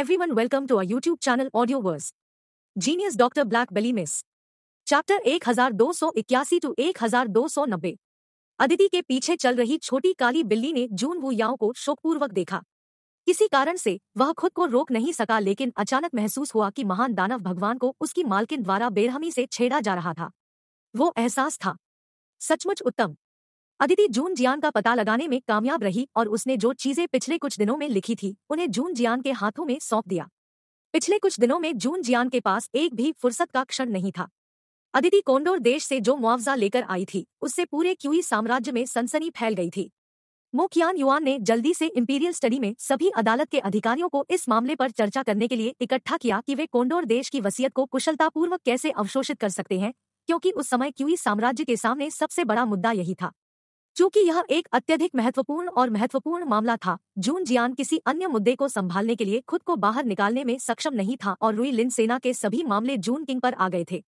everyone welcome to our YouTube channel Audioverse. Genius Dr. Black Belly Miss. Chapter 1281 to 1290 Aditi के पीछे चल रही छोटी काली बिल्ली ने जून वुयाओ को शोकपूर्वक देखा किसी कारण से वह खुद को रोक नहीं सका लेकिन अचानक महसूस हुआ कि महान दानव भगवान को उसकी मालकिन द्वारा बेरहमी से छेड़ा जा रहा था वो एहसास था सचमुच उत्तम अदिति जून जियान का पता लगाने में कामयाब रही और उसने जो चीजें पिछले कुछ दिनों में लिखी थी उन्हें जून जियान के हाथों में सौंप दिया पिछले कुछ दिनों में जून जियान के पास एक भी फुर्सत का क्षण नहीं था अदिति कोंडोर देश से जो मुआवजा लेकर आई थी उससे पूरे क्यूई साम्राज्य में सनसनी फैल गई थी मोकियान युआन ने जल्दी से इंपीरियल स्टडी में सभी अदालत के अधिकारियों को इस मामले पर चर्चा करने के लिए इकट्ठा किया कि वे कोंडोर देश की वसीयत को कुशलतापूर्वक कैसे अवशोषित कर सकते हैं क्योंकि उस समय क्यूई साम्राज्य के सामने सबसे बड़ा मुद्दा यही था चूंकि यह एक अत्यधिक महत्वपूर्ण और महत्वपूर्ण मामला था जून जियान किसी अन्य मुद्दे को संभालने के लिए खुद को बाहर निकालने में सक्षम नहीं था और रुई लिन सेना के सभी मामले जून किंग पर आ गए थे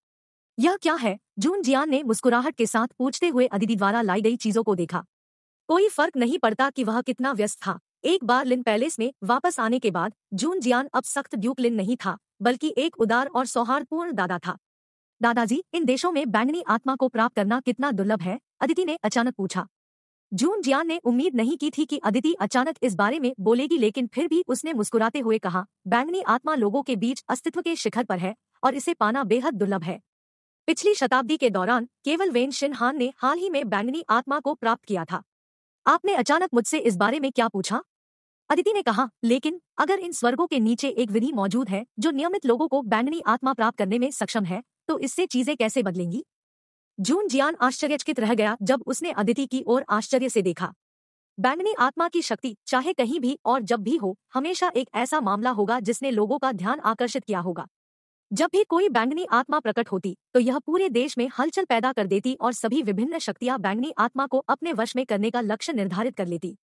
यह क्या है जून जियान ने मुस्कुराहट के साथ पूछते हुए अदिति द्वारा लाई गई चीजों को देखा कोई फर्क नहीं पड़ता कि वह कितना व्यस्त था एक बार लिन पैलेस में वापस आने के बाद जून जियान अब सख्त ड्यूक लिन नहीं था बल्कि एक उदार और सौहार्दपूर्ण दादा था दादाजी इन देशों में बैंगनी आत्मा को प्राप्त करना कितना दुर्लभ है अदिति ने अचानक पूछा जून जियान ने उम्मीद नहीं की थी कि अदिति अचानक इस बारे में बोलेगी लेकिन फिर भी उसने मुस्कुराते हुए कहा बैंगनी आत्मा लोगों के बीच अस्तित्व के शिखर पर है और इसे पाना बेहद दुर्लभ है पिछली शताब्दी के दौरान केवल वेन शिनहान ने हाल ही में बैंगनी आत्मा को प्राप्त किया था आपने अचानक मुझसे इस बारे में क्या पूछा अदिति ने कहा लेकिन अगर इन स्वर्गों के नीचे एक विधि मौजूद है जो नियमित लोगों को बैंगनी आत्मा प्राप्त करने में सक्षम है तो इससे चीजें कैसे बदलेंगी जून जियान आश्चर्यचकित रह गया जब उसने अदिति की ओर आश्चर्य से देखा बैंगनी आत्मा की शक्ति चाहे कहीं भी और जब भी हो हमेशा एक ऐसा मामला होगा जिसने लोगों का ध्यान आकर्षित किया होगा जब भी कोई बैंगनी आत्मा प्रकट होती तो यह पूरे देश में हलचल पैदा कर देती और सभी विभिन्न शक्तियां बैंगनी आत्मा को अपने वश में करने का लक्ष्य निर्धारित कर लेती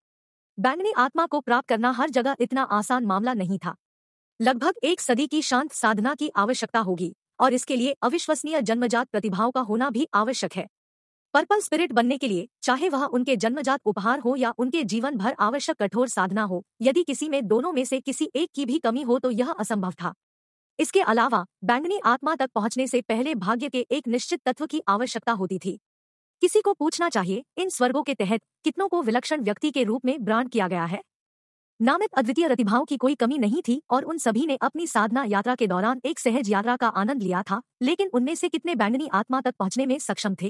बैंगनी आत्मा को प्राप्त करना हर जगह इतना आसान मामला नहीं था लगभग एक सदी की शांत साधना की आवश्यकता होगी और इसके लिए अविश्वसनीय जन्मजात प्रतिभाओं का होना भी आवश्यक है पर्पल स्पिरिट बनने के लिए चाहे वह उनके जन्मजात उपहार हो या उनके जीवन भर आवश्यक कठोर साधना हो यदि किसी में दोनों में से किसी एक की भी कमी हो तो यह असंभव था इसके अलावा बैंगनी आत्मा तक पहुंचने से पहले भाग्य के एक निश्चित तत्व की आवश्यकता होती थी किसी को पूछना चाहिए इन स्वर्गों के तहत कितनों को विलक्षण व्यक्ति के रूप में ब्रांड किया गया है नामित अद्वितीय प्रतिभाओं की कोई कमी नहीं थी और उन सभी ने अपनी साधना यात्रा के दौरान एक सहज यात्रा का आनंद लिया था लेकिन उनमें से कितने बैंगनी आत्मा तक पहुंचने में सक्षम थे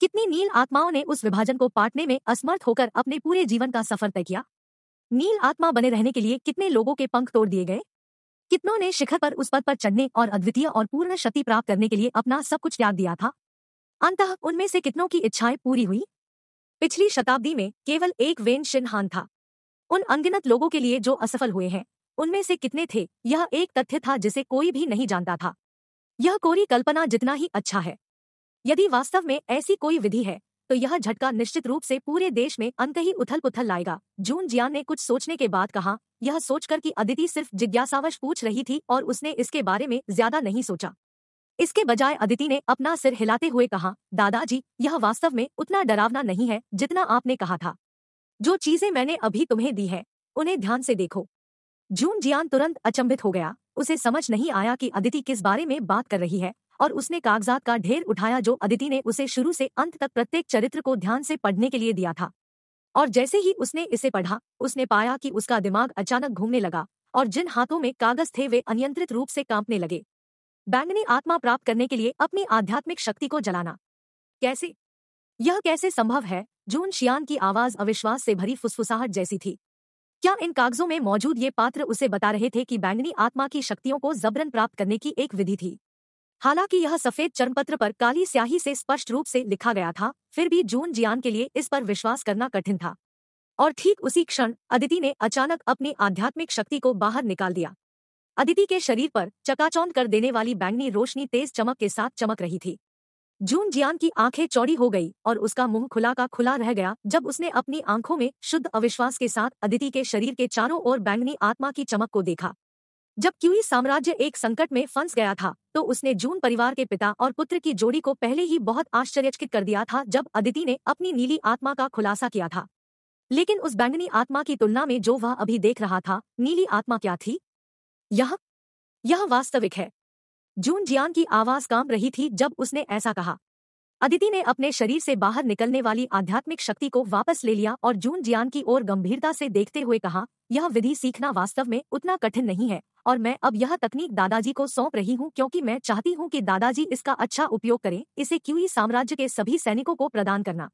कितनी नील आत्माओं ने उस विभाजन को पाटने में असमर्थ होकर अपने पूरे जीवन का सफर तय किया नील आत्मा बने रहने के लिए कितने लोगों के पंख तोड़ दिए गए कितनों ने शिखर पर उस पद पर चढ़ने और अद्वितीय और पूर्ण क्षति प्राप्त करने के लिए अपना सब कुछ त्याग दिया था अंत उनमें से कितनों की इच्छाएं पूरी हुई पिछली शताब्दी में केवल एक वेन शिनहान था उन अनगिनत लोगों के लिए जो असफल हुए हैं उनमें से कितने थे यह एक तथ्य था जिसे कोई भी नहीं जानता था यह कोरी कल्पना जितना ही अच्छा है यदि वास्तव में ऐसी कोई विधि है तो यह झटका निश्चित रूप से पूरे देश में अंत ही उथल पुथल लाएगा जून जियान ने कुछ सोचने के बाद कहा यह सोचकर कि अदिति सिर्फ जिज्ञासावश पूछ रही थी और उसने इसके बारे में ज्यादा नहीं सोचा इसके बजाय अदिति ने अपना सिर हिलाते हुए कहा दादाजी यह वास्तव में उतना डरावना नहीं है जितना आपने कहा था जो चीजें मैंने अभी तुम्हें दी हैं उन्हें ध्यान से देखो जून जियान तुरंत अचंभित हो गया उसे समझ नहीं आया कि अदिति किस बारे में बात कर रही है और उसने कागजात का ढेर उठाया जो अदिति ने उसे शुरू से अंत तक प्रत्येक चरित्र को ध्यान से पढ़ने के लिए दिया था और जैसे ही उसने इसे पढ़ा उसने पाया कि उसका दिमाग अचानक घूमने लगा और जिन हाथों में कागज थे वे अनियंत्रित रूप से कांपने लगे बैंगनी आत्मा प्राप्त करने के लिए अपनी आध्यात्मिक शक्ति को जलाना कैसे यह कैसे संभव है जून शियान की आवाज अविश्वास से भरी फुसफुसाहट जैसी थी क्या इन कागजों में मौजूद ये पात्र उसे बता रहे थे कि बैंगनी आत्मा की शक्तियों को जबरन प्राप्त करने की एक विधि थी हालांकि यह सफेद चरणपत्र पर काली स्याही से स्पष्ट रूप से लिखा गया था फिर भी जून जियान के लिए इस पर विश्वास करना कठिन था और ठीक उसी क्षण अदिति ने अचानक अपनी आध्यात्मिक शक्ति को बाहर निकाल दिया अदिति के शरीर पर चकाचौंध कर देने वाली बैंगनी रोशनी तेज चमक के साथ चमक रही थी जून जियान की आंखें चौड़ी हो गई और उसका मुंह खुला का खुला रह गया जब उसने अपनी आंखों में शुद्ध अविश्वास के साथ अदिति के शरीर के चारों ओर बैंगनी आत्मा की चमक को देखा जब क्यूई साम्राज्य एक संकट में फंस गया था तो उसने जून परिवार के पिता और पुत्र की जोड़ी को पहले ही बहुत आश्चर्यचकित कर दिया था जब अदिति ने अपनी नीली आत्मा का खुलासा किया था लेकिन उस बैंगनी आत्मा की तुलना में जो वह अभी देख रहा था नीली आत्मा क्या थी यह यह वास्तविक है जून जियान की आवाज काम रही थी जब उसने ऐसा कहा अदिति ने अपने शरीर से बाहर निकलने वाली आध्यात्मिक शक्ति को वापस ले लिया और जून जियान की ओर गंभीरता से देखते हुए कहा यह विधि सीखना वास्तव में उतना कठिन नहीं है और मैं अब यह तकनीक दादाजी को सौंप रही हूँ क्योंकि मैं चाहती हूँ कि दादाजी इसका अच्छा उपयोग करें इसे क्यूई साम्राज्य के सभी सैनिकों को प्रदान करना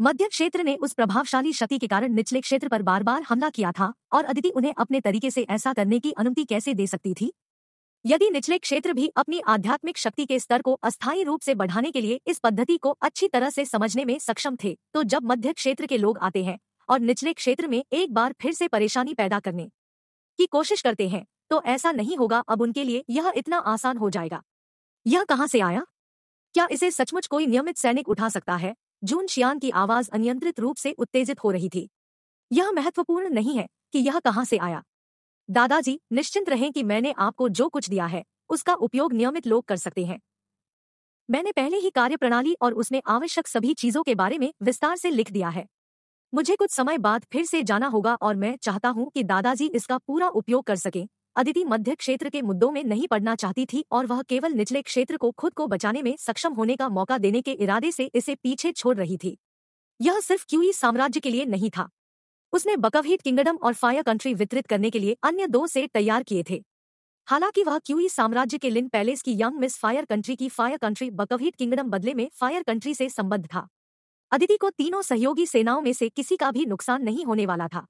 मध्य क्षेत्र ने उस प्रभावशाली शक्ति के कारण निचले क्षेत्र पर बार बार हमला किया था और अदिति उन्हें अपने तरीके से ऐसा करने की अनुमति कैसे दे सकती थी यदि निचले क्षेत्र भी अपनी आध्यात्मिक शक्ति के स्तर को अस्थायी रूप से बढ़ाने के लिए इस पद्धति को अच्छी तरह से समझने में सक्षम थे तो जब मध्य क्षेत्र के लोग आते हैं और निचले क्षेत्र में एक बार फिर से परेशानी पैदा करने की कोशिश करते हैं तो ऐसा नहीं होगा अब उनके लिए यह इतना आसान हो जाएगा यह कहाँ से आया क्या इसे सचमुच कोई नियमित सैनिक उठा सकता है जून शियान की आवाज अनियंत्रित रूप से उत्तेजित हो रही थी यह महत्वपूर्ण नहीं है कि यह कहाँ से आया दादाजी निश्चिंत रहें कि मैंने आपको जो कुछ दिया है उसका उपयोग नियमित लोग कर सकते हैं मैंने पहले ही कार्यप्रणाली और उसमें आवश्यक सभी चीजों के बारे में विस्तार से लिख दिया है मुझे कुछ समय बाद फिर से जाना होगा और मैं चाहता हूं कि दादाजी इसका पूरा उपयोग कर सकें अदिति मध्य क्षेत्र के मुद्दों में नहीं पढ़ना चाहती थी और वह केवल निचले क्षेत्र को खुद को बचाने में सक्षम होने का मौका देने के इरादे से इसे पीछे छोड़ रही थी यह सिर्फ क्यूई साम्राज्य के लिए नहीं था उसने बकवहीट किंगडम और फायर कंट्री वितरित करने के लिए अन्य दो सेट तैयार किए थे हालांकि वह क्यूई साम्राज्य के लिन पैलेस की यंग मिस फायर कंट्री की फायर कंट्री बकवहीट किंगडम बदले में फायर कंट्री से संबद्ध था अदिति को तीनों सहयोगी सेनाओं में से किसी का भी नुकसान नहीं होने वाला था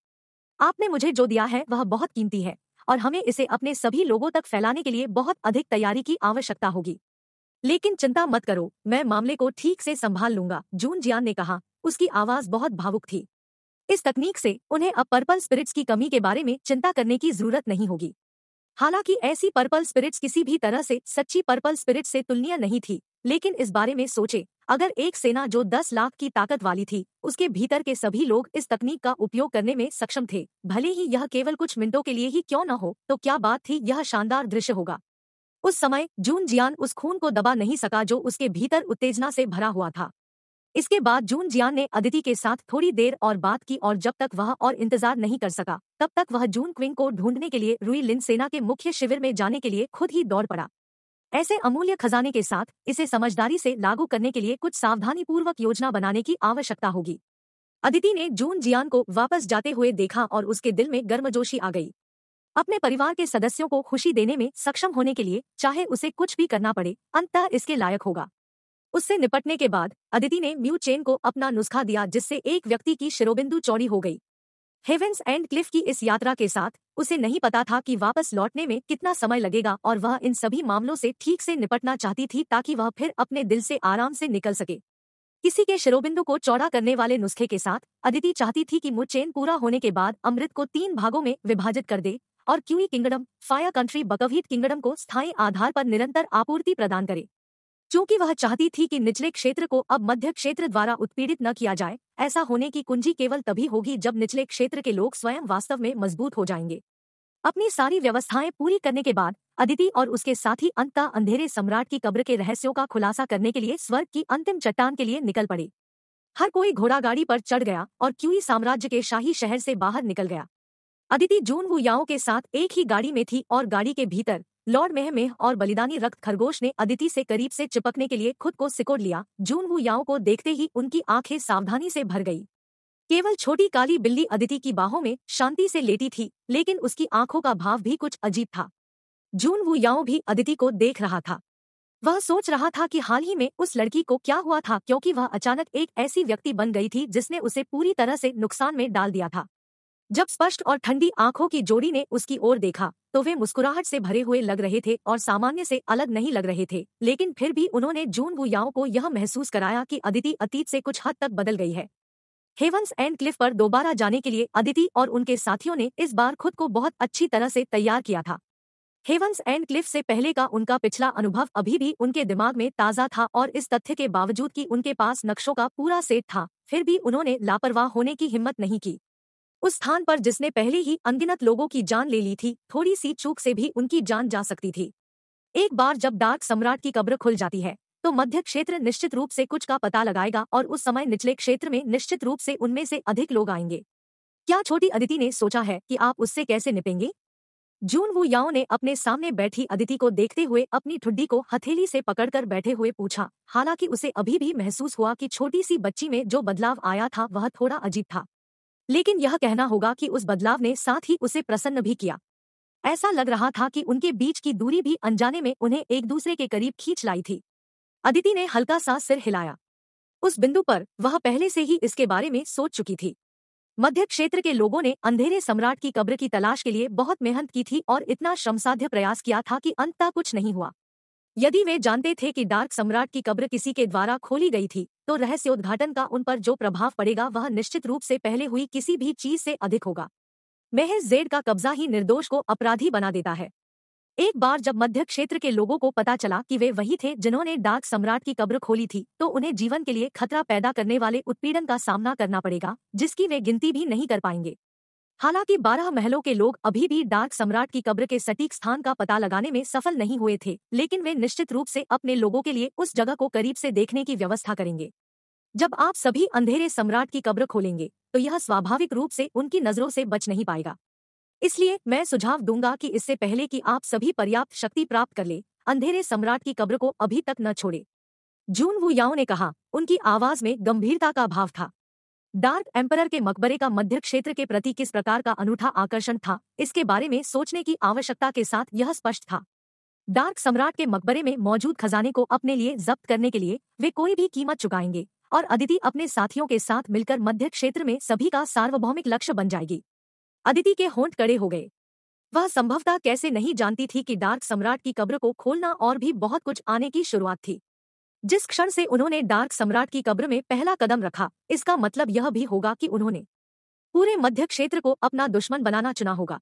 आपने मुझे जो दिया है वह बहुत कीमती है और हमें इसे अपने सभी लोगों तक फैलाने के लिए बहुत अधिक तैयारी की आवश्यकता होगी लेकिन चिंता मत करो मैं मामले को ठीक से संभाल लूंगा जून जियान ने कहा उसकी आवाज बहुत भावुक थी इस तकनीक से उन्हें अब पर्पल स्पिरिट्स की कमी के बारे में चिंता करने की जरूरत नहीं होगी हालांकि ऐसी पर्पल स्पिरिट्स किसी भी तरह से सच्ची पर्पल स्पिरिट से तुलनीय नहीं थी लेकिन इस बारे में सोचे अगर एक सेना जो 10 लाख की ताकत वाली थी उसके भीतर के सभी लोग इस तकनीक का उपयोग करने में सक्षम थे भले ही यह केवल कुछ मिनटों के लिए ही क्यों न हो तो क्या बात थी यह शानदार दृश्य होगा उस समय जून जियान उस खून को दबा नहीं सका जो उसके भीतर उत्तेजना से भरा हुआ था इसके बाद जून जियान ने अदिति के साथ थोड़ी देर और बात की और जब तक वह और इंतजार नहीं कर सका तब तक वह जून क्विंग को ढूंढने के लिए रुई लिन सेना के मुख्य शिविर में जाने के लिए खुद ही दौड़ पड़ा ऐसे अमूल्य खजाने के साथ इसे समझदारी से लागू करने के लिए कुछ सावधानीपूर्वक योजना बनाने की आवश्यकता होगी अदिति ने जून जियान को वापस जाते हुए देखा और उसके दिल में गर्मजोशी आ गई अपने परिवार के सदस्यों को खुशी देने में सक्षम होने के लिए चाहे उसे कुछ भी करना पड़े अंततः इसके लायक होगा उससे निपटने के बाद अदिति ने म्यू चेन को अपना नुस्खा दिया जिससे एक व्यक्ति की शिरोबिंदु चौड़ी हो गई हेवेंस एंड क्लिफ की इस यात्रा के साथ उसे नहीं पता था कि वापस लौटने में कितना समय लगेगा और वह इन सभी मामलों से ठीक से निपटना चाहती थी ताकि वह फिर अपने दिल से आराम से निकल सके किसी के शिरोबिंदु को चौड़ा करने वाले नुस्खे के साथ अदिति चाहती थी कि मुचेन पूरा होने के बाद अमृत को तीन भागों में विभाजित कर दे और Qi kingdom fire country buckwheat kingdom को स्थायी आधार पर निरंतर आपूर्ति प्रदान करे क्योंकि वह चाहती थी कि निचले क्षेत्र को अब मध्य क्षेत्र द्वारा उत्पीड़ित न किया जाए ऐसा होने की कुंजी केवल तभी होगी जब निचले क्षेत्र के लोग स्वयं वास्तव में मजबूत हो जाएंगे अपनी सारी व्यवस्थाएं पूरी करने के बाद अदिति और उसके साथी अंत अंधेरे सम्राट की कब्र के रहस्यों का खुलासा करने के लिए स्वर्ग की अंतिम चट्टान के लिए निकल पड़े हर कोई घोड़ागाड़ी पर चढ़ गया और क्यूई साम्राज्य के शाही शहर से बाहर निकल गया अदिति जून वुयाओ के साथ एक ही गाड़ी में थी और गाड़ी के भीतर लॉर्ड मेह और बलिदानी रक्त खरगोश ने अदिति से करीब से चिपकने के लिए खुद को सिकोड़ लिया जून वु याओ को देखते ही उनकी आंखें सावधानी से भर गई केवल छोटी काली बिल्ली अदिति की बाहों में शांति से लेटी थी लेकिन उसकी आंखों का भाव भी कुछ अजीब था जून वु याओ भी अदिति को देख रहा था वह सोच रहा था कि हाल ही में उस लड़की को क्या हुआ था क्योंकि वह अचानक एक ऐसी व्यक्ति बन गई थी जिसने उसे पूरी तरह से नुकसान में डाल दिया था जब स्पष्ट और ठंडी आंखों की जोड़ी ने उसकी ओर देखा तो वे मुस्कुराहट से भरे हुए लग रहे थे और सामान्य से अलग नहीं लग रहे थे लेकिन फिर भी उन्होंने जून गुयाओं को यह महसूस कराया कि अदिति अतीत से कुछ हद तक बदल गई है हेवंस एंड क्लिफ पर दोबारा जाने के लिए अदिति और उनके साथियों ने इस बार खुद को बहुत अच्छी तरह से तैयार किया था हेवंस एंड क्लिफ से पहले का उनका पिछला अनुभव अभी भी उनके दिमाग में ताज़ा था और इस तथ्य के बावजूद कि उनके पास नक्शों का पूरा सेट था फिर भी उन्होंने लापरवाह होने की हिम्मत नहीं की उस स्थान पर जिसने पहले ही अनगिनत लोगों की जान ले ली थी थोड़ी सी चूक से भी उनकी जान जा सकती थी एक बार जब डार्क सम्राट की कब्र खुल जाती है तो मध्य क्षेत्र निश्चित रूप से कुछ का पता लगाएगा और उस समय निचले क्षेत्र में निश्चित रूप से उनमें से अधिक लोग आएंगे क्या छोटी अदिति ने सोचा है कि आप उससे कैसे निपेंगे जून वु याओ ने अपने सामने बैठी अदिति को देखते हुए अपनी ठुड्डी को हथेली से पकड़कर बैठे हुए पूछा हालांकि उसे अभी भी महसूस हुआ कि छोटी सी बच्ची में जो बदलाव आया था वह थोड़ा अजीब था लेकिन यह कहना होगा कि उस बदलाव ने साथ ही उसे प्रसन्न भी किया ऐसा लग रहा था कि उनके बीच की दूरी भी अनजाने में उन्हें एक दूसरे के करीब खींच लाई थी अदिति ने हल्का सा सिर हिलाया उस बिंदु पर वह पहले से ही इसके बारे में सोच चुकी थी मध्य क्षेत्र के लोगों ने अंधेरे सम्राट की कब्र की तलाश के लिए बहुत मेहनत की थी और इतना श्रमसाध्य प्रयास किया था कि अंत कुछ नहीं हुआ यदि वे जानते थे कि डार्क सम्राट की कब्र किसी के द्वारा खोली गई थी तो रहस्योद्घाटन का उन पर जो प्रभाव पड़ेगा वह निश्चित रूप से पहले हुई किसी भी चीज से अधिक होगा महज जेड का कब्जा ही निर्दोष को अपराधी बना देता है एक बार जब मध्य क्षेत्र के लोगों को पता चला कि वे वही थे जिन्होंने डार्क सम्राट की कब्र खोली थी तो उन्हें जीवन के लिए खतरा पैदा करने वाले उत्पीड़न का सामना करना पड़ेगा जिसकी वे गिनती भी नहीं कर पाएंगे हालांकि बारह महलों के लोग अभी भी डार्क सम्राट की कब्र के सटीक स्थान का पता लगाने में सफल नहीं हुए थे लेकिन वे निश्चित रूप से अपने लोगों के लिए उस जगह को करीब से देखने की व्यवस्था करेंगे जब आप सभी अंधेरे सम्राट की कब्र खोलेंगे तो यह स्वाभाविक रूप से उनकी नजरों से बच नहीं पाएगा इसलिए मैं सुझाव दूंगा कि इससे पहले कि आप सभी पर्याप्त शक्ति प्राप्त कर ले अंधेरे सम्राट की कब्र को अभी तक न छोड़े जून वुयाओ ने कहा उनकी आवाज में गंभीरता का भाव था डार्क एम्परर के मकबरे का मध्य क्षेत्र के प्रति किस प्रकार का अनूठा आकर्षण था इसके बारे में सोचने की आवश्यकता के साथ यह स्पष्ट था डार्क सम्राट के मकबरे में मौजूद खजाने को अपने लिए जब्त करने के लिए वे कोई भी कीमत चुकाएंगे और अदिति अपने साथियों के साथ मिलकर मध्य क्षेत्र में सभी का सार्वभौमिक लक्ष्य बन जाएगी अदिति के होंठ कड़े हो गए वह संभवतः कैसे नहीं जानती थी कि डार्क सम्राट की कब्र को खोलना और भी बहुत कुछ आने की शुरुआत थी जिस क्षण से उन्होंने डार्क सम्राट की कब्र में पहला कदम रखा इसका मतलब यह भी होगा कि उन्होंने पूरे मध्य क्षेत्र को अपना दुश्मन बनाना चुना होगा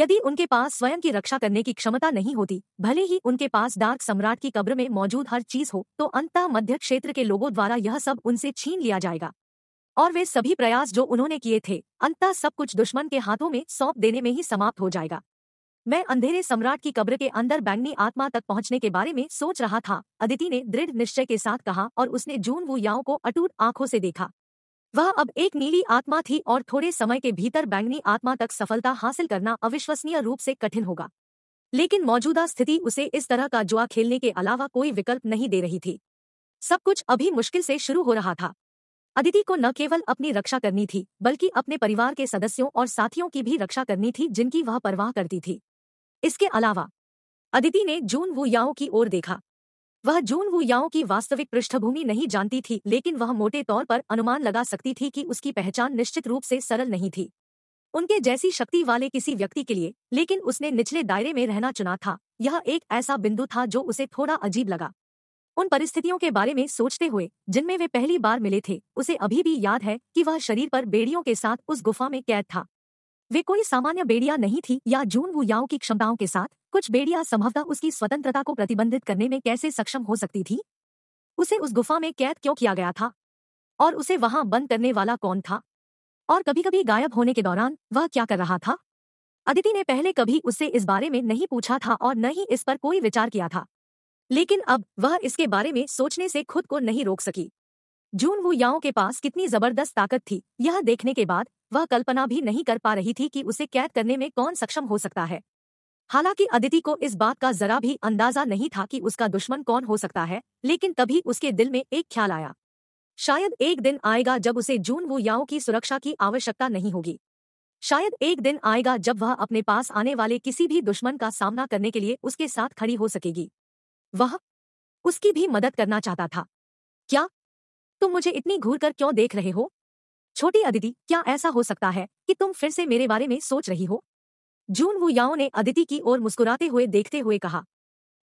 यदि उनके पास स्वयं की रक्षा करने की क्षमता नहीं होती भले ही उनके पास डार्क सम्राट की कब्र में मौजूद हर चीज हो तो अंततः मध्य क्षेत्र के लोगों द्वारा यह सब उनसे छीन लिया जाएगा और वे सभी प्रयास जो उन्होंने किए थे अंततः सब कुछ दुश्मन के हाथों में सौंप देने में ही समाप्त हो जाएगा मैं अंधेरे सम्राट की कब्र के अंदर बैंगनी आत्मा तक पहुंचने के बारे में सोच रहा था अदिति ने दृढ़ निश्चय के साथ कहा और उसने जून वु याओ को अटूट आंखों से देखा वह अब एक नीली आत्मा थी और थोड़े समय के भीतर बैंगनी आत्मा तक सफलता हासिल करना अविश्वसनीय रूप से कठिन होगा लेकिन मौजूदा स्थिति उसे इस तरह का जुआ खेलने के अलावा कोई विकल्प नहीं दे रही थी सब कुछ अभी मुश्किल से शुरू हो रहा था अदिति को न केवल अपनी रक्षा करनी थी बल्कि अपने परिवार के सदस्यों और साथियों की भी रक्षा करनी थी जिनकी वह परवाह करती थी इसके अलावा अदिति ने जून वो याओ की ओर देखा वह जून वो याओ की वास्तविक पृष्ठभूमि नहीं जानती थी लेकिन वह मोटे तौर पर अनुमान लगा सकती थी कि उसकी पहचान निश्चित रूप से सरल नहीं थी उनके जैसी शक्ति वाले किसी व्यक्ति के लिए लेकिन उसने निचले दायरे में रहना चुना था यह एक ऐसा बिंदु था जो उसे थोड़ा अजीब लगा उन परिस्थितियों के बारे में सोचते हुए जिनमें वे पहली बार मिले थे उसे अभी भी याद है कि वह शरीर पर बेड़ियों के साथ उस गुफा में कैद था वे कोई सामान्य बेड़िया नहीं थी या जून याओ की क्षमताओं के साथ कुछ बेड़िया संभवतः उसकी स्वतंत्रता को प्रतिबंधित करने में कैसे सक्षम हो सकती थी उसे उस गुफा में कैद क्यों किया गया था और उसे वहां बंद करने वाला कौन था और कभी कभी गायब होने के दौरान वह क्या कर रहा था अदिति ने पहले कभी उससे इस बारे में नहीं पूछा था और न ही इस पर कोई विचार किया था लेकिन अब वह इसके बारे में सोचने से खुद को नहीं रोक सकी जून वू याओ के पास कितनी जबरदस्त ताकत थी यह देखने के बाद वह कल्पना भी नहीं कर पा रही थी कि उसे कैद करने में कौन सक्षम हो सकता है हालांकि अदिति को इस बात का जरा भी अंदाजा नहीं था कि उसका दुश्मन कौन हो सकता है लेकिन तभी उसके दिल में एक ख्याल आया शायद एक दिन आएगा जब उसे जून वो याओ की सुरक्षा की आवश्यकता नहीं होगी शायद एक दिन आएगा जब वह अपने पास आने वाले किसी भी दुश्मन का सामना करने के लिए उसके साथ खड़ी हो सकेगी वह उसकी भी मदद करना चाहता था क्या तुम मुझे इतनी घूर कर क्यों देख रहे हो छोटी अदिति क्या ऐसा हो सकता है कि तुम फिर से मेरे बारे में सोच रही हो जून वु याओ ने अदिति की ओर मुस्कुराते हुए देखते हुए कहा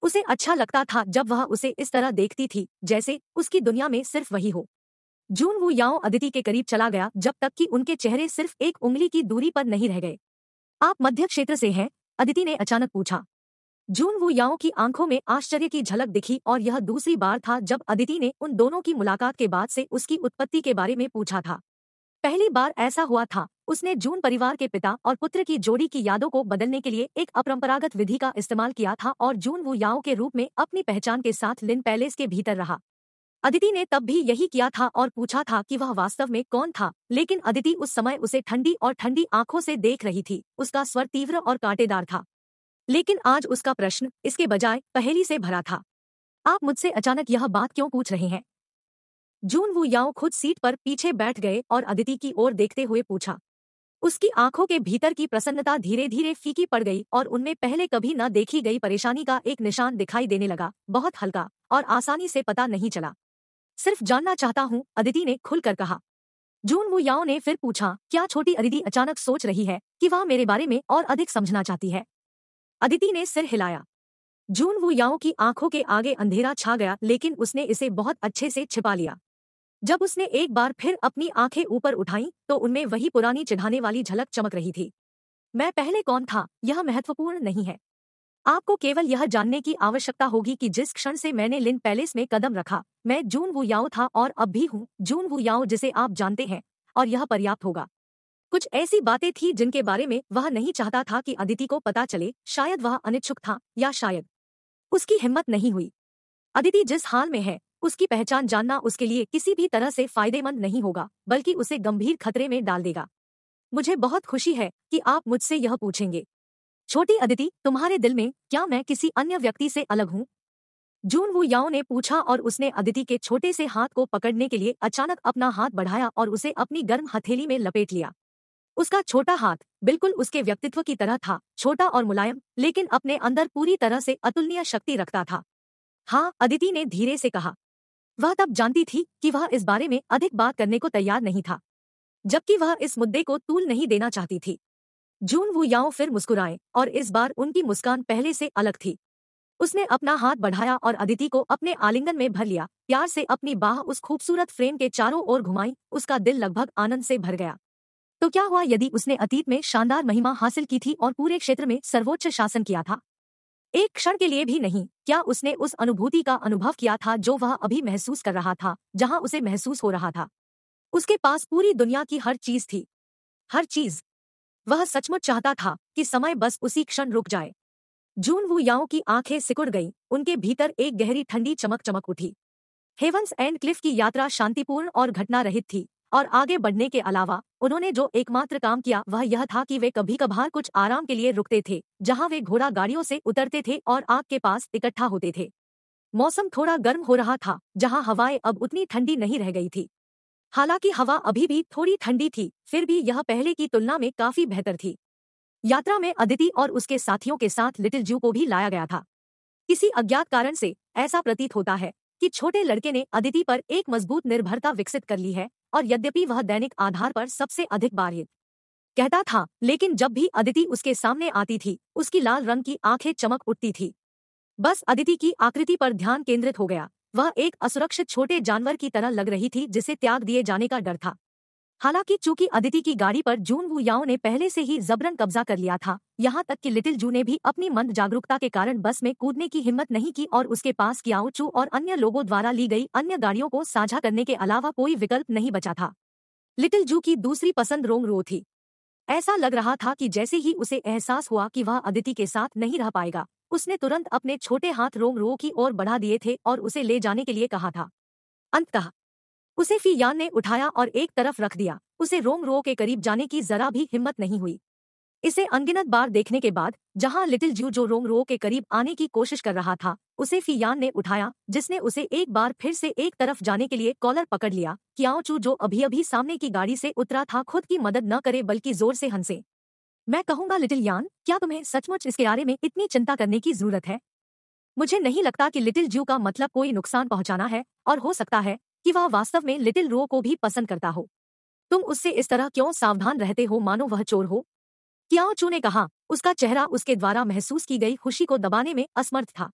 उसे अच्छा लगता था जब वह उसे इस तरह देखती थी जैसे उसकी दुनिया में सिर्फ वही हो जून वु याओ अदिति के करीब चला गया जब तक कि उनके चेहरे सिर्फ एक उंगली की दूरी पर नहीं रह गए आप मध्य क्षेत्र से हैं अदिति ने अचानक पूछा जून वू याओ की आंखों में आश्चर्य की झलक दिखी और यह दूसरी बार था जब अदिति ने उन दोनों की मुलाकात के बाद से उसकी उत्पत्ति के बारे में पूछा था पहली बार ऐसा हुआ था उसने जून परिवार के पिता और पुत्र की जोड़ी की यादों को बदलने के लिए एक अपरंपरागत विधि का इस्तेमाल किया था और जून वो याओ के रूप में अपनी पहचान के साथ लिन पैलेस के भीतर रहा अदिति ने तब भी यही किया था और पूछा था कि वह वास्तव में कौन था लेकिन अदिति उस समय उसे ठंडी और ठंडी आंखों से देख रही थी उसका स्वर तीव्र और कांटेदार था लेकिन आज उसका प्रश्न इसके बजाय पहली से भरा था आप मुझसे अचानक यह बात क्यों पूछ रहे हैं जून वो याओ खुद सीट पर पीछे बैठ गए और अदिति की ओर देखते हुए पूछा उसकी आंखों के भीतर की प्रसन्नता धीरे धीरे फीकी पड़ गई और उनमें पहले कभी न देखी गई परेशानी का एक निशान दिखाई देने लगा बहुत हल्का और आसानी से पता नहीं चला सिर्फ जानना चाहता हूँ अदिति ने खुलकर कहा जून वो याओ ने फिर पूछा क्या छोटी अदिति अचानक सोच रही है कि वह मेरे बारे में और अधिक समझना चाहती है अदिति ने सिर हिलाया जून वो याओ की आंखों के आगे अंधेरा छा गया लेकिन उसने इसे बहुत अच्छे से छिपा लिया जब उसने एक बार फिर अपनी आंखें ऊपर उठाई तो उनमें वही पुरानी चढ़ाने वाली झलक चमक रही थी मैं पहले कौन था यह महत्वपूर्ण नहीं है आपको केवल यह जानने की आवश्यकता होगी कि जिस क्षण से मैंने लिन पैलेस में कदम रखा मैं जून वुयाओ था और अब भी हूँ जून वुयाओ जिसे आप जानते हैं और यह पर्याप्त होगा कुछ ऐसी बातें थी जिनके बारे में वह नहीं चाहता था कि अदिति को पता चले शायद वह अनिच्छुक था या शायद उसकी हिम्मत नहीं हुई अदिति जिस हाल में है उसकी पहचान जानना उसके लिए किसी भी तरह से फायदेमंद नहीं होगा बल्कि उसे गंभीर खतरे में डाल देगा मुझे बहुत खुशी है कि आप मुझसे यह पूछेंगे छोटी अदिति तुम्हारे दिल में क्या मैं किसी अन्य व्यक्ति से अलग हूँ जून वो याओ ने पूछा और उसने अदिति के छोटे से हाथ को पकड़ने के लिए अचानक अपना हाथ बढ़ाया और उसे अपनी गर्म हथेली में लपेट लिया उसका छोटा हाथ बिल्कुल उसके व्यक्तित्व की तरह था छोटा और मुलायम लेकिन अपने अंदर पूरी तरह से अतुलनीय शक्ति रखता था हाँ अदिति ने धीरे से कहा वह तब जानती थी कि वह इस बारे में अधिक बात करने को तैयार नहीं था जबकि वह इस मुद्दे को तूल नहीं देना चाहती थी जून वू याओ फिर मुस्कुराए और इस बार उनकी मुस्कान पहले से अलग थी उसने अपना हाथ बढ़ाया और अदिति को अपने आलिंगन में भर लिया प्यार से अपनी बाह उस खूबसूरत फ्रेम के चारों ओर घुमाई उसका दिल लगभग आनंद से भर गया तो क्या हुआ यदि उसने अतीत में शानदार महिमा हासिल की थी और पूरे क्षेत्र में सर्वोच्च शासन किया था एक क्षण के लिए भी नहीं क्या उसने उस अनुभूति का अनुभव किया था जो वह अभी महसूस कर रहा था जहां उसे महसूस हो रहा था उसके पास पूरी दुनिया की हर चीज थी हर चीज वह सचमुच चाहता था कि समय बस उसी क्षण रुक जाए जून वू याओ की आंखें सिकुड़ गईं, उनके भीतर एक गहरी ठंडी चमक चमक उठी हेवंस एंड क्लिफ की यात्रा शांतिपूर्ण और घटना रहित थी और आगे बढ़ने के अलावा उन्होंने जो एकमात्र काम किया वह यह था कि वे कभी कभार कुछ आराम के लिए रुकते थे जहां वे घोड़ा गाड़ियों से उतरते थे और आग के पास इकट्ठा होते थे मौसम थोड़ा गर्म हो रहा था जहां हवाएं अब उतनी ठंडी नहीं रह गई थी हालांकि हवा अभी भी थोड़ी ठंडी थी फिर भी यह पहले की तुलना में काफी बेहतर थी यात्रा में अदिति और उसके साथियों के साथ लिटिल जू को भी लाया गया था किसी अज्ञात कारण से ऐसा प्रतीत होता है कि छोटे लड़के ने अदिति पर एक मजबूत निर्भरता विकसित कर ली है और यद्यपि वह दैनिक आधार पर सबसे अधिक बार कहता था लेकिन जब भी अदिति उसके सामने आती थी उसकी लाल रंग की आंखें चमक उठती थी बस अदिति की आकृति पर ध्यान केंद्रित हो गया वह एक असुरक्षित छोटे जानवर की तरह लग रही थी जिसे त्याग दिए जाने का डर था हालांकि चूंकि अदिति की गाड़ी पर जून वुयाओ ने पहले से ही जबरन कब्जा कर लिया था यहाँ तक कि लिटिल जू ने भी अपनी मंद जागरूकता के कारण बस में कूदने की हिम्मत नहीं की और उसके पास कियाओ चू और अन्य लोगों द्वारा ली गई अन्य गाड़ियों को साझा करने के अलावा कोई विकल्प नहीं बचा था लिटिल जू की दूसरी पसंद रोंग रो थी ऐसा लग रहा था कि जैसे ही उसे एहसास हुआ कि वह अदिति के साथ नहीं रह पाएगा उसने तुरंत अपने छोटे हाथ रोंग रो की ओर बढ़ा दिए थे और उसे ले जाने के लिए कहा था अंततः उसे फीयान ने उठाया और एक तरफ रख दिया उसे रोम रो के करीब जाने की जरा भी हिम्मत नहीं हुई इसे अनगिनत बार देखने के बाद जहां लिटिल जू जो रोम रो के करीब आने की कोशिश कर रहा था उसे फियान ने उठाया जिसने उसे एक बार फिर से एक तरफ जाने के लिए कॉलर पकड़ लिया कियाओ चू जो अभी अभी सामने की गाड़ी से उतरा था खुद की मदद न करे बल्कि जोर से हंसे मैं कहूंगा लिटिल यान क्या तुम्हें सचमुच इसके बारे में इतनी चिंता करने की जरूरत है मुझे नहीं लगता कि लिटिल जू का मतलब कोई नुकसान पहुंचाना है और हो सकता है कि वह वास्तव में लिटिल रो को भी पसंद करता हो तुम उससे इस तरह क्यों सावधान रहते हो मानो वह चोर हो क्या चू ने कहा उसका चेहरा उसके द्वारा महसूस की गई खुशी को दबाने में असमर्थ था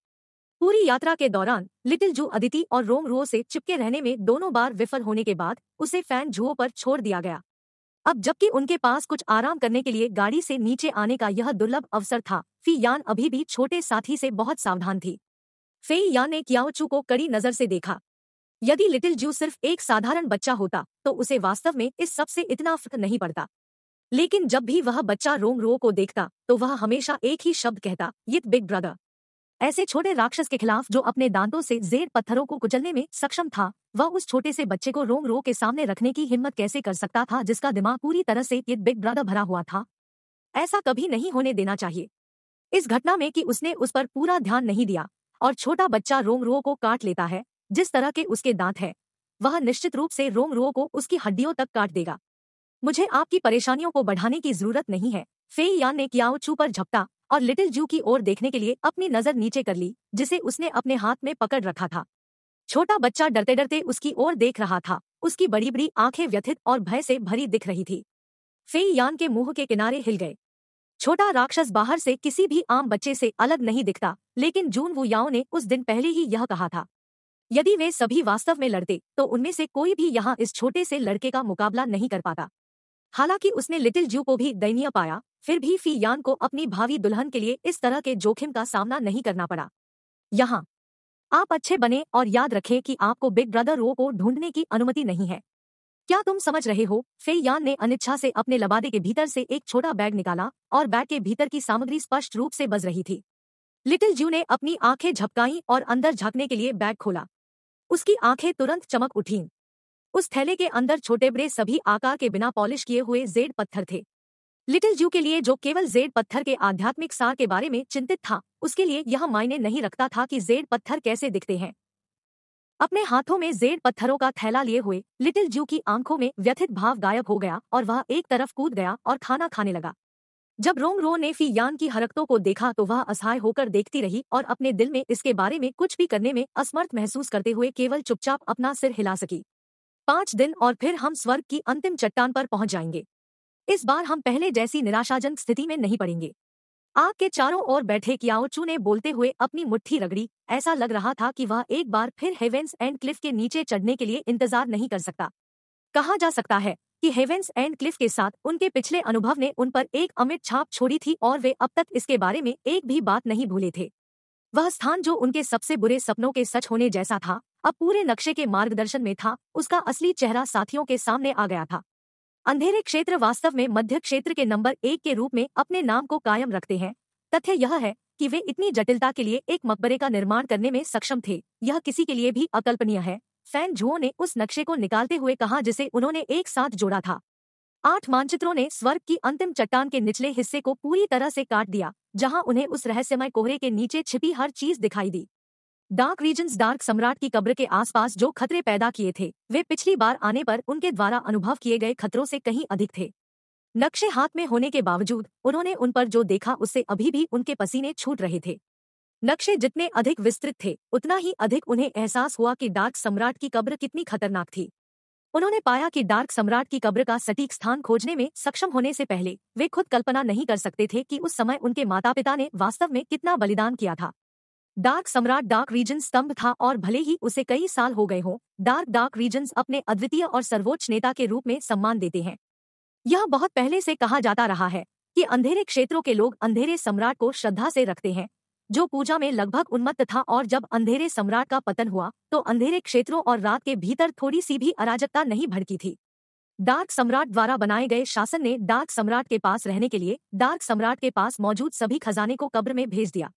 पूरी यात्रा के दौरान लिटिल जू अदिति और रोम रो से चिपके रहने में दोनों बार विफल होने के बाद उसे फैन जुओ पर छोड़ दिया गया अब जबकि उनके पास कुछ आराम करने के लिए गाड़ी से नीचे आने का यह दुर्लभ अवसर था फी यान अभी भी छोटे साथी से बहुत सावधान थी फेई यान ने कियाओचू को कड़ी नजर से देखा यदि लिटिल जू सिर्फ एक साधारण बच्चा होता तो उसे वास्तव में इस सब से इतना फर्क नहीं पड़ता लेकिन जब भी वह बच्चा रोम रो को देखता तो वह हमेशा एक ही शब्द कहता ये बिग ब्रदर ऐसे छोटे राक्षस के खिलाफ जो अपने दांतों से जेर पत्थरों को कुचलने में सक्षम था वह उस छोटे से बच्चे को रोम रो के सामने रखने की हिम्मत कैसे कर सकता था जिसका दिमाग पूरी तरह से ये बिग ब्रदर भरा हुआ था ऐसा कभी नहीं होने देना चाहिए इस घटना में कि उसने उस पर पूरा ध्यान नहीं दिया और छोटा बच्चा रोम रो को काट लेता है जिस तरह के उसके दांत हैं वह निश्चित रूप से रोम रोमरुओ को उसकी हड्डियों तक काट देगा मुझे आपकी परेशानियों को बढ़ाने की जरूरत नहीं है फेई यान ने कियाओ चू पर झपटा और लिटिल जू की ओर देखने के लिए अपनी नजर नीचे कर ली जिसे उसने अपने हाथ में पकड़ रखा था छोटा बच्चा डरते डरते उसकी ओर देख रहा था उसकी बड़ी बड़ी आंखें व्यथित और भय से भरी दिख रही थी फेई यान के मुंह के किनारे हिल गए छोटा राक्षस बाहर से किसी भी आम बच्चे से अलग नहीं दिखता लेकिन जून वु याओ ने उस दिन पहले ही यह कहा था यदि वे सभी वास्तव में लड़ते तो उनमें से कोई भी यहाँ इस छोटे से लड़के का मुकाबला नहीं कर पाता हालांकि उसने लिटिल जू को भी दयनीय पाया फिर भी फी यान को अपनी भावी दुल्हन के लिए इस तरह के जोखिम का सामना नहीं करना पड़ा यहाँ आप अच्छे बने और याद रखें कि आपको बिग ब्रदर रो को ढूंढने की अनुमति नहीं है क्या तुम समझ रहे हो यान ने अनिच्छा से अपने लबादे के भीतर से एक छोटा बैग निकाला और बैग के भीतर की सामग्री स्पष्ट रूप से बज रही थी लिटिल जू ने अपनी आंखें झपकाई और अंदर झांकने के लिए बैग खोला उसकी आंखें तुरंत चमक उठीं उस थैले के अंदर छोटे बड़े सभी आकार के बिना पॉलिश किए हुए जेड पत्थर थे लिटिल जू के लिए जो केवल जेड पत्थर के आध्यात्मिक सार के बारे में चिंतित था उसके लिए यह मायने नहीं रखता था कि जेड पत्थर कैसे दिखते हैं अपने हाथों में जेड पत्थरों का थैला लिए हुए लिटिल जू की आंखों में व्यथित भाव गायब हो गया और वह एक तरफ कूद गया और खाना खाने लगा जब रोंग रो ने फी यान की हरकतों को देखा तो वह असहाय होकर देखती रही और अपने दिल में इसके बारे में कुछ भी करने में असमर्थ महसूस करते हुए केवल चुपचाप अपना सिर हिला सकी पांच दिन और फिर हम स्वर्ग की अंतिम चट्टान पर पहुंच जाएंगे इस बार हम पहले जैसी निराशाजनक स्थिति में नहीं पड़ेंगे आग के चारों ओर बैठे कियाओचू ने बोलते हुए अपनी मुठ्ठी रगड़ी ऐसा लग रहा था कि वह एक बार फिर हेवेंस एंड क्लिफ के नीचे चढ़ने के लिए इंतजार नहीं कर सकता कहा जा सकता है कि हेवेंस एंड क्लिफ के साथ उनके पिछले अनुभव ने उन पर एक अमिट छाप छोड़ी थी और वे अब तक इसके बारे में एक भी बात नहीं भूले थे वह स्थान जो उनके सबसे बुरे सपनों के सच होने जैसा था अब पूरे नक्शे के मार्गदर्शन में था उसका असली चेहरा साथियों के सामने आ गया था अंधेरे क्षेत्र वास्तव में मध्य क्षेत्र के नंबर एक के रूप में अपने नाम को कायम रखते हैं तथ्य यह है कि वे इतनी जटिलता के लिए एक मकबरे का निर्माण करने में सक्षम थे यह किसी के लिए भी अकल्पनीय है फैन झो ने उस नक्शे को निकालते हुए कहा जिसे उन्होंने एक साथ जोड़ा था आठ मानचित्रों ने स्वर्ग की अंतिम चट्टान के निचले हिस्से को पूरी तरह से काट दिया जहां उन्हें उस रहस्यमय कोहरे के नीचे छिपी हर चीज दिखाई दी डार्क रीजन्स डार्क सम्राट की कब्र के आसपास जो खतरे पैदा किए थे वे पिछली बार आने पर उनके द्वारा अनुभव किए गए खतरों से कहीं अधिक थे नक्शे हाथ में होने के बावजूद उन्होंने उन पर जो देखा उससे अभी भी उनके पसीने छूट रहे थे नक्शे जितने अधिक विस्तृत थे उतना ही अधिक उन्हें एहसास हुआ कि डार्क सम्राट की कब्र कितनी खतरनाक थी उन्होंने पाया कि डार्क सम्राट की कब्र का सटीक स्थान खोजने में सक्षम होने से पहले वे खुद कल्पना नहीं कर सकते थे कि उस समय उनके माता पिता ने वास्तव में कितना बलिदान किया था डार्क सम्राट डार्क रीजन स्तंभ था और भले ही उसे कई साल हो गए हों डार्क डार्क रीजन अपने अद्वितीय और सर्वोच्च नेता के रूप में सम्मान देते हैं यह बहुत पहले से कहा जाता रहा है कि अंधेरे क्षेत्रों के लोग अंधेरे सम्राट को श्रद्धा से रखते हैं जो पूजा में लगभग उन्मत्त था और जब अंधेरे सम्राट का पतन हुआ तो अंधेरे क्षेत्रों और रात के भीतर थोड़ी सी भी अराजकता नहीं भड़की थी डार्क सम्राट द्वारा बनाए गए शासन ने डार्क सम्राट के पास रहने के लिए डार्क सम्राट के पास मौजूद सभी खजाने को कब्र में भेज दिया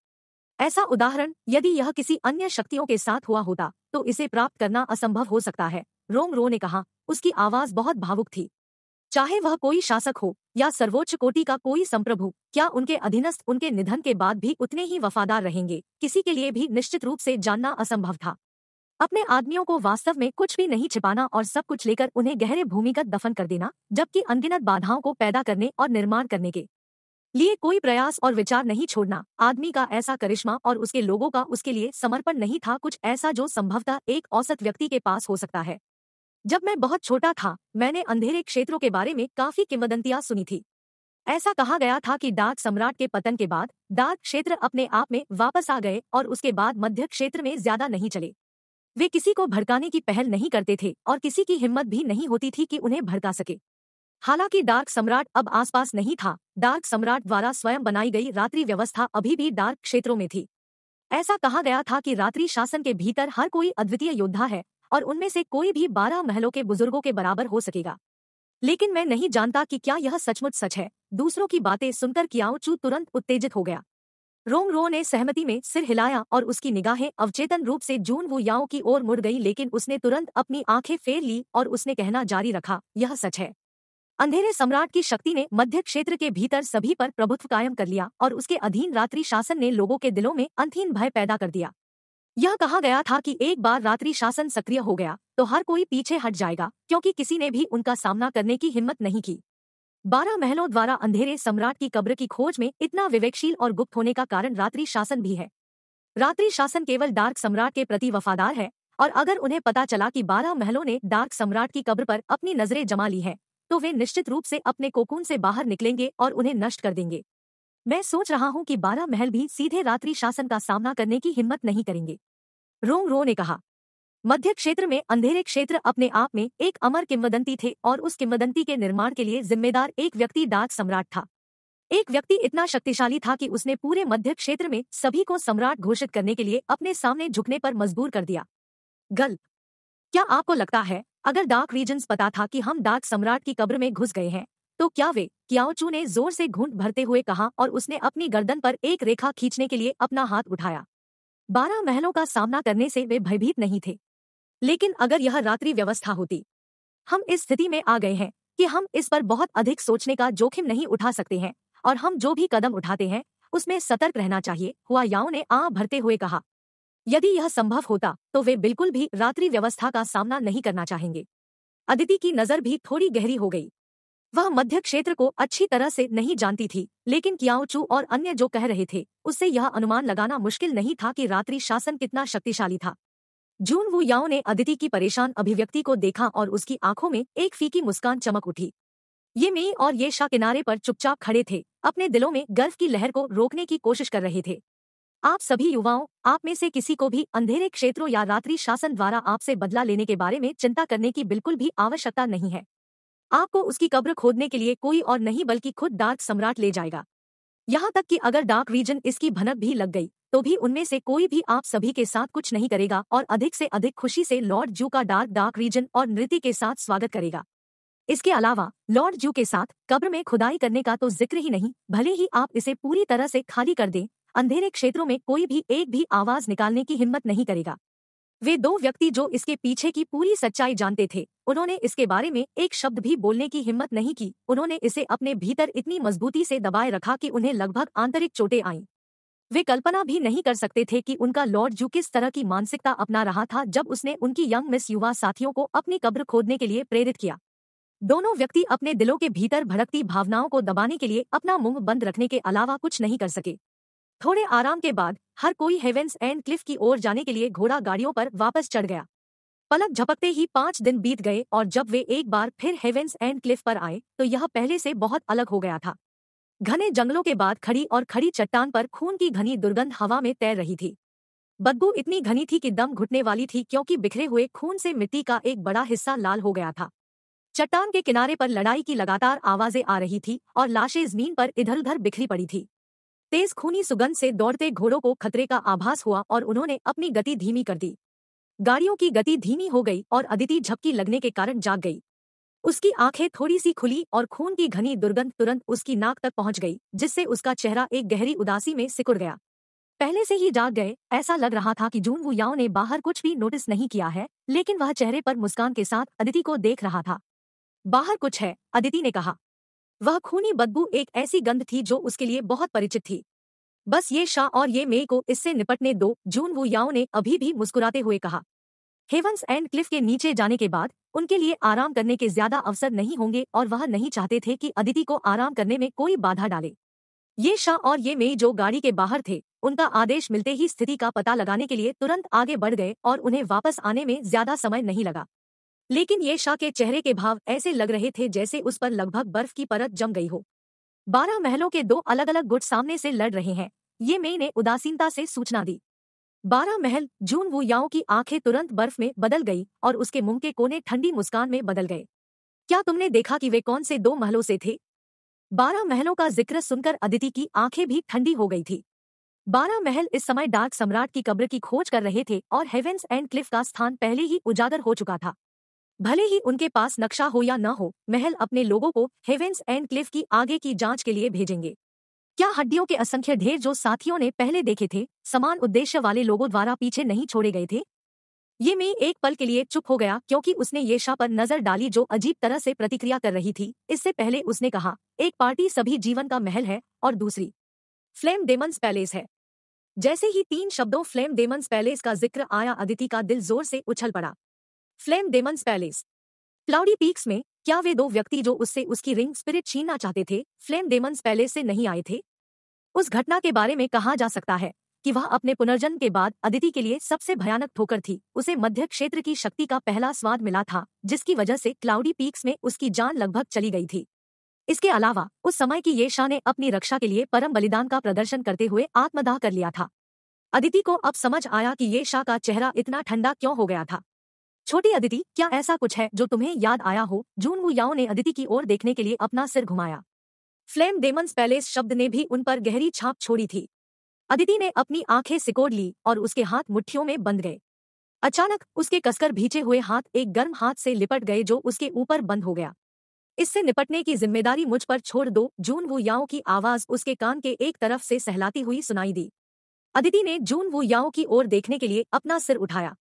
ऐसा उदाहरण यदि यह किसी अन्य शक्तियों के साथ हुआ होता तो इसे प्राप्त करना असंभव हो सकता है रोम रो ने कहा उसकी आवाज बहुत भावुक थी चाहे वह कोई शासक हो या सर्वोच्च कोटि का कोई संप्रभु क्या उनके अधीनस्थ उनके निधन के बाद भी उतने ही वफादार रहेंगे किसी के लिए भी निश्चित रूप से जानना असंभव था अपने आदमियों को वास्तव में कुछ भी नहीं छिपाना और सब कुछ लेकर उन्हें गहरे भूमिगत दफन कर देना जबकि अनगिनत बाधाओं को पैदा करने और निर्माण करने के लिए कोई प्रयास और विचार नहीं छोड़ना आदमी का ऐसा करिश्मा और उसके लोगों का उसके लिए समर्पण नहीं था कुछ ऐसा जो संभवतः एक औसत व्यक्ति के पास हो सकता है जब मैं बहुत छोटा था मैंने अंधेरे क्षेत्रों के बारे में काफी किमदंतियां सुनी थी ऐसा कहा गया था कि डार्क सम्राट के पतन के बाद डार्क क्षेत्र अपने आप में वापस आ गए और उसके बाद मध्य क्षेत्र में ज्यादा नहीं चले वे किसी को भड़काने की पहल नहीं करते थे और किसी की हिम्मत भी नहीं होती थी कि उन्हें भड़का सके हालांकि डार्क सम्राट अब आसपास नहीं था डार्क सम्राट द्वारा स्वयं बनाई गई रात्रि व्यवस्था अभी भी डार्क क्षेत्रों में थी ऐसा कहा गया था कि रात्रि शासन के भीतर हर कोई अद्वितीय योद्धा है और उनमें से कोई भी बारह महलों के बुजुर्गों के बराबर हो सकेगा लेकिन मैं नहीं जानता कि क्या यह सचमुच सच है दूसरों की बातें सुनकर कियाओचू तुरंत उत्तेजित हो गया रोम रो ने सहमति में सिर हिलाया और उसकी निगाहें अवचेतन रूप से जून वो याओ की ओर मुड़ गई लेकिन उसने तुरंत अपनी आंखें फेर ली और उसने कहना जारी रखा यह सच है अंधेरे सम्राट की शक्ति ने मध्य क्षेत्र के भीतर सभी पर प्रभुत्व कायम कर लिया और उसके अधीन रात्रि शासन ने लोगों के दिलों में अंतहीन भय पैदा कर दिया यह कहा गया था कि एक बार रात्रि शासन सक्रिय हो गया तो हर कोई पीछे हट जाएगा क्योंकि किसी ने भी उनका सामना करने की हिम्मत नहीं की बारह महलों द्वारा अंधेरे सम्राट की कब्र की खोज में इतना विवेकशील और गुप्त होने का कारण रात्रि शासन भी है रात्रि शासन केवल डार्क सम्राट के प्रति वफादार है और अगर उन्हें पता चला कि बारह महलों ने डार्क सम्राट की कब्र पर अपनी नजरें जमा ली हैं, तो वे निश्चित रूप से अपने कोकून से बाहर निकलेंगे और उन्हें नष्ट कर देंगे मैं सोच रहा हूं कि बारह महल भी सीधे रात्रि शासन का सामना करने की हिम्मत नहीं करेंगे रोंग रो ने कहा मध्य क्षेत्र में अंधेरे क्षेत्र अपने आप में एक अमर किंवदंती थे और उस किंवदंती के निर्माण के लिए जिम्मेदार एक व्यक्ति डाक सम्राट था एक व्यक्ति इतना शक्तिशाली था कि उसने पूरे मध्य क्षेत्र में सभी को सम्राट घोषित करने के लिए अपने सामने झुकने पर मजबूर कर दिया गल क्या आपको लगता है अगर डार्क रीजन्स पता था कि हम डार्क सम्राट की कब्र में घुस गए हैं तो क्या वे क्याओचू ने जोर से घूंट भरते हुए कहा और उसने अपनी गर्दन पर एक रेखा खींचने के लिए अपना हाथ उठाया बारह महलों का सामना करने से वे भयभीत नहीं थे लेकिन अगर यह रात्रि व्यवस्था होती हम इस स्थिति में आ गए हैं कि हम इस पर बहुत अधिक सोचने का जोखिम नहीं उठा सकते हैं और हम जो भी कदम उठाते हैं उसमें सतर्क रहना चाहिए हुआ याओ ने आ भरते हुए कहा यदि यह संभव होता तो वे बिल्कुल भी रात्रि व्यवस्था का सामना नहीं करना चाहेंगे अदिति की नजर भी थोड़ी गहरी हो गई वह मध्य क्षेत्र को अच्छी तरह से नहीं जानती थी लेकिन क्याओचू और अन्य जो कह रहे थे उससे यह अनुमान लगाना मुश्किल नहीं था कि रात्रि शासन कितना शक्तिशाली था जून वू याओ ने अदिति की परेशान अभिव्यक्ति को देखा और उसकी आंखों में एक फीकी मुस्कान चमक उठी ये मे और ये शाह किनारे पर चुपचाप खड़े थे अपने दिलों में गर्व की लहर को रोकने की कोशिश कर रहे थे आप सभी युवाओं आप में से किसी को भी अंधेरे क्षेत्रों या रात्रि शासन द्वारा आपसे बदला लेने के बारे में चिंता करने की बिल्कुल भी आवश्यकता नहीं है आपको उसकी कब्र खोदने के लिए कोई और नहीं बल्कि खुद डार्क सम्राट ले जाएगा यहाँ तक कि अगर डार्क रीजन इसकी भनक भी लग गई तो भी उनमें से कोई भी आप सभी के साथ कुछ नहीं करेगा और अधिक से अधिक खुशी से लॉर्ड जू का डार्क डार्क रीजन और नृत्य के साथ स्वागत करेगा इसके अलावा लॉर्ड जू के साथ कब्र में खुदाई करने का तो जिक्र ही नहीं भले ही आप इसे पूरी तरह से खाली कर दें अंधेरे क्षेत्रों में कोई भी एक भी आवाज निकालने की हिम्मत नहीं करेगा वे दो व्यक्ति जो इसके पीछे की पूरी सच्चाई जानते थे उन्होंने इसके बारे में एक शब्द भी बोलने की हिम्मत नहीं की उन्होंने इसे अपने भीतर इतनी मजबूती से दबाए रखा कि उन्हें लगभग आंतरिक चोटें आईं वे कल्पना भी नहीं कर सकते थे कि उनका लॉर्ड जू किस तरह की मानसिकता अपना रहा था जब उसने उनकी यंग मिस युवा साथियों को अपनी कब्र खोदने के लिए प्रेरित किया दोनों व्यक्ति अपने दिलों के भीतर भड़कती भावनाओं को दबाने के लिए अपना मुंह बंद रखने के अलावा कुछ नहीं कर सके थोड़े आराम के बाद हर कोई हेवेंस एंड क्लिफ की ओर जाने के लिए घोड़ा गाड़ियों पर वापस चढ़ गया पलक झपकते ही पांच दिन बीत गए और जब वे एक बार फिर हेवेंस एंड क्लिफ पर आए तो यह पहले से बहुत अलग हो गया था घने जंगलों के बाद खड़ी और खड़ी चट्टान पर खून की घनी दुर्गंध हवा में तैर रही थी बदबू इतनी घनी थी कि दम घुटने वाली थी क्योंकि बिखरे हुए खून से मिट्टी का एक बड़ा हिस्सा लाल हो गया था चट्टान के किनारे पर लड़ाई की लगातार आवाजें आ रही थी और लाशें जमीन पर इधर उधर बिखरी पड़ी थी तेज खूनी सुगंध से दौड़ते घोड़ों को खतरे का आभास हुआ और उन्होंने अपनी गति धीमी कर दी गाड़ियों की गति धीमी हो गई और अदिति झपकी लगने के कारण जाग गई उसकी आंखें थोड़ी सी खुली और खून की घनी दुर्गंध तुरंत उसकी नाक तक पहुंच गई जिससे उसका चेहरा एक गहरी उदासी में सिकुड़ गया पहले से ही जाग गए ऐसा लग रहा था कि जून याओ ने बाहर कुछ भी नोटिस नहीं किया है लेकिन वह चेहरे पर मुस्कान के साथ अदिति को देख रहा था बाहर कुछ है अदिति ने कहा वह खूनी बदबू एक ऐसी गंध थी जो उसके लिए बहुत परिचित थी बस ये शाह और ये मे को इससे निपटने दो जून वो याओ ने अभी भी मुस्कुराते हुए कहा हेवंस एंड क्लिफ के नीचे जाने के बाद उनके लिए आराम करने के ज्यादा अवसर नहीं होंगे और वह नहीं चाहते थे कि अदिति को आराम करने में कोई बाधा डाले ये शाह और ये मेई जो गाड़ी के बाहर थे उनका आदेश मिलते ही स्थिति का पता लगाने के लिए तुरंत आगे बढ़ गए और उन्हें वापस आने में ज्यादा समय नहीं लगा लेकिन ये शाह के चेहरे के भाव ऐसे लग रहे थे जैसे उस पर लगभग बर्फ की परत जम गई हो बारह महलों के दो अलग अलग गुट सामने से लड़ रहे हैं ये मई ने उदासीनता से सूचना दी बारह महल जून वो याओ की आंखें तुरंत बर्फ में बदल गई और उसके मुंह के कोने ठंडी मुस्कान में बदल गए क्या तुमने देखा कि वे कौन से दो महलों से थे बारह महलों का जिक्र सुनकर अदिति की आंखें भी ठंडी हो गई थी बारह महल इस समय डार्क सम्राट की कब्र की खोज कर रहे थे और हेवेंस एंड क्लिफ का स्थान पहले ही उजागर हो चुका था भले ही उनके पास नक्शा हो या न हो महल अपने लोगों को हेवेंस एंड क्लिफ की आगे की जांच के लिए भेजेंगे क्या हड्डियों के असंख्य ढेर जो साथियों ने पहले देखे थे समान उद्देश्य वाले लोगों द्वारा पीछे नहीं छोड़े गए थे ये मैं एक पल के लिए चुप हो गया क्योंकि उसने येशा पर नजर डाली जो अजीब तरह से प्रतिक्रिया कर रही थी इससे पहले उसने कहा एक पार्टी सभी जीवन का महल है और दूसरी फ्लेम डेमंस पैलेस है जैसे ही तीन शब्दों फ्लेम डेमंस पैलेस का जिक्र आया अदिति का दिल जोर से उछल पड़ा flame demons palace cloudy peaks में क्या वे दो व्यक्ति जो उससे उसकी रिंग स्पिरिट छीनना चाहते थे फ्लेम डेमंस पैलेस से नहीं आए थे उस घटना के बारे में कहा जा सकता है कि वह अपने पुनर्जन्म के बाद अदिति के लिए सबसे भयानक ठोकर थी उसे मध्य क्षेत्र की शक्ति का पहला स्वाद मिला था जिसकी वजह से क्लाउडी पीक्स में उसकी जान लगभग चली गई थी इसके अलावा उस समय की ये शाह ने अपनी रक्षा के लिए परम बलिदान का प्रदर्शन करते हुए आत्मदाह कर लिया था अदिति को अब समझ आया कि ये शाह का चेहरा इतना ठंडा क्यों हो गया था छोटी अदिति क्या ऐसा कुछ है जो तुम्हें याद आया हो जून याओ ने अदिति की ओर देखने के लिए अपना सिर घुमाया फ्लेम डेमंस पैलेस शब्द ने भी उन पर गहरी छाप छोड़ी थी अदिति ने अपनी आंखें सिकोड़ ली और उसके हाथ मुठ्ठियों में बंद गए अचानक उसके कसकर भीचे हुए हाथ एक गर्म हाथ से लिपट गए जो उसके ऊपर बंद हो गया इससे निपटने की जिम्मेदारी मुझ पर छोड़ दो जून वो याओ की आवाज उसके कान के एक तरफ से सहलाती हुई सुनाई दी अदिति ने जून वो याओ की ओर देखने के लिए अपना सिर उठाया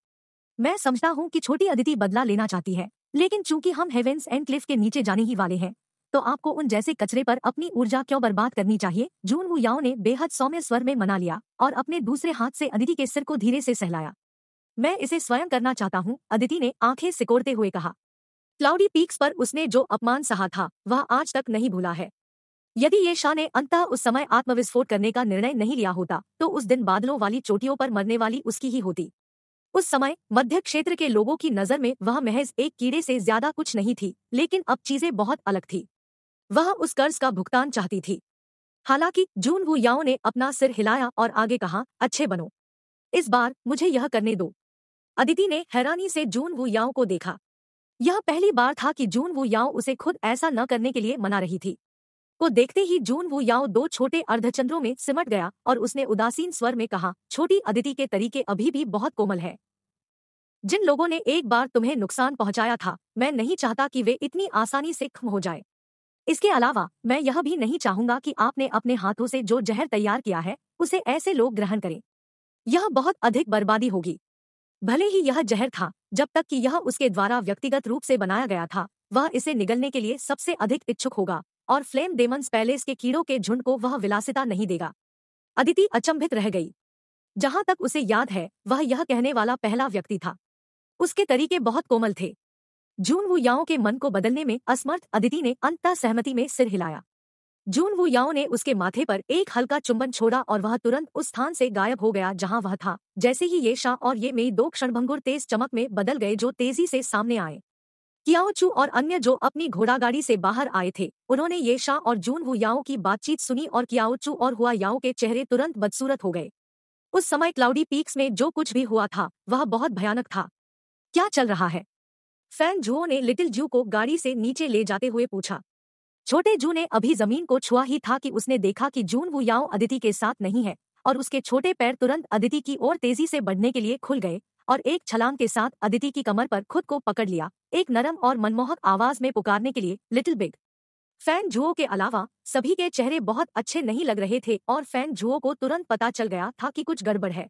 मैं समझता हूँ कि छोटी अदिति बदला लेना चाहती है लेकिन चूंकि हम हेवेंस एंड क्लिफ के नीचे जाने ही वाले हैं तो आपको उन जैसे कचरे पर अपनी ऊर्जा क्यों बर्बाद करनी चाहिए जून वु याओ ने बेहद सौम्य स्वर में मना लिया और अपने दूसरे हाथ से अदिति के सिर को धीरे से सहलाया मैं इसे स्वयं करना चाहता हूँ अदिति ने आंखें सिकोड़ते हुए कहा क्लाउडी पीक्स पर उसने जो अपमान सहा था वह आज तक नहीं भूला है यदि ये शाह ने अंत उस समय आत्मविस्फोट करने का निर्णय नहीं लिया होता तो उस दिन बादलों वाली चोटियों पर मरने वाली उसकी ही होती उस समय मध्य क्षेत्र के लोगों की नजर में वह महज एक कीड़े से ज्यादा कुछ नहीं थी लेकिन अब चीजें बहुत अलग थी वह उस कर्ज का भुगतान चाहती थी हालांकि जून वु याओ ने अपना सिर हिलाया और आगे कहा अच्छे बनो इस बार मुझे यह करने दो अदिति ने हैरानी से जून वु याओ को देखा यह पहली बार था कि जून वु याओ उसे खुद ऐसा न करने के लिए मना रही थी को देखते ही जून वो याओ दो छोटे अर्धचंद्रों में सिमट गया और उसने उदासीन स्वर में कहा छोटी अदिति के तरीके अभी भी बहुत कोमल है जिन लोगों ने एक बार तुम्हें नुकसान पहुंचाया था मैं नहीं चाहता कि वे इतनी आसानी से खम हो जाए इसके अलावा मैं यह भी नहीं चाहूंगा कि आपने अपने हाथों से जो जहर तैयार किया है उसे ऐसे लोग ग्रहण करें यह बहुत अधिक बर्बादी होगी भले ही यह जहर था जब तक कि यह उसके द्वारा व्यक्तिगत रूप से बनाया गया था वह इसे निगलने के लिए सबसे अधिक इच्छुक होगा और फ्लेम डेमंस पैलेस के कीड़ों के झुंड को वह विलासिता नहीं देगा अदिति अचंभित रह गई जहां तक उसे याद है वह यह कहने वाला पहला व्यक्ति था उसके तरीके बहुत कोमल थे जून वु याओ के मन को बदलने में असमर्थ अदिति ने अंत सहमति में सिर हिलाया जून वु याओ ने उसके माथे पर एक हल्का चुंबन छोड़ा और वह तुरंत उस स्थान से गायब हो गया जहां वह था जैसे ही ये शाह और ये मेई दो क्षणभंगुर तेज चमक में बदल गए जो तेजी से सामने आए कियाओचू और अन्य जो अपनी घोड़ागाड़ी से बाहर आए थे उन्होंने ये शाह और जून हुयाओ की बातचीत सुनी और कियाओचू और हुआ याओ के चेहरे तुरंत बदसूरत हो गए उस समय क्लाउडी पीक्स में जो कुछ भी हुआ था वह बहुत भयानक था क्या चल रहा है फैन जूओ ने लिटिल जू को गाड़ी से नीचे ले जाते हुए पूछा छोटे जू ने अभी जमीन को छुआ ही था कि उसने देखा कि जून याओ अदिति के साथ नहीं है और उसके छोटे पैर तुरंत अदिति की ओर तेजी से बढ़ने के लिए खुल गए और एक छलांग के साथ अदिति की कमर पर खुद को पकड़ लिया एक नरम और मनमोहक आवाज में पुकारने के लिए लिटिल बिग फैन जुओ के अलावा सभी के चेहरे बहुत अच्छे नहीं लग रहे थे और फैन जुओ को तुरंत पता चल गया था कि कुछ गड़बड़ है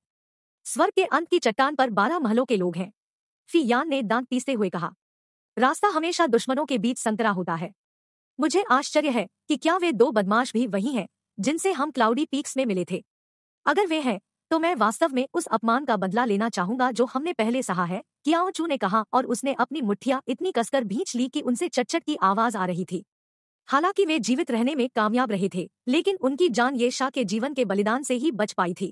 स्वर के अंत की चट्टान पर बारह महलों के लोग हैं फी यान ने दांत पीसते हुए कहा रास्ता हमेशा दुश्मनों के बीच संतरा होता है मुझे आश्चर्य है कि क्या वे दो बदमाश भी वही हैं जिनसे हम क्लाउडी पीक्स में मिले थे अगर वे हैं तो मैं वास्तव में उस अपमान का बदला लेना चाहूंगा जो हमने पहले सहा है कियाओ चू ने कहा और उसने अपनी मुठ्ठिया इतनी कसकर भींच ली कि उनसे चटचट की आवाज आ रही थी हालांकि वे जीवित रहने में कामयाब रहे थे लेकिन उनकी जान ये शाह के जीवन के बलिदान से ही बच पाई थी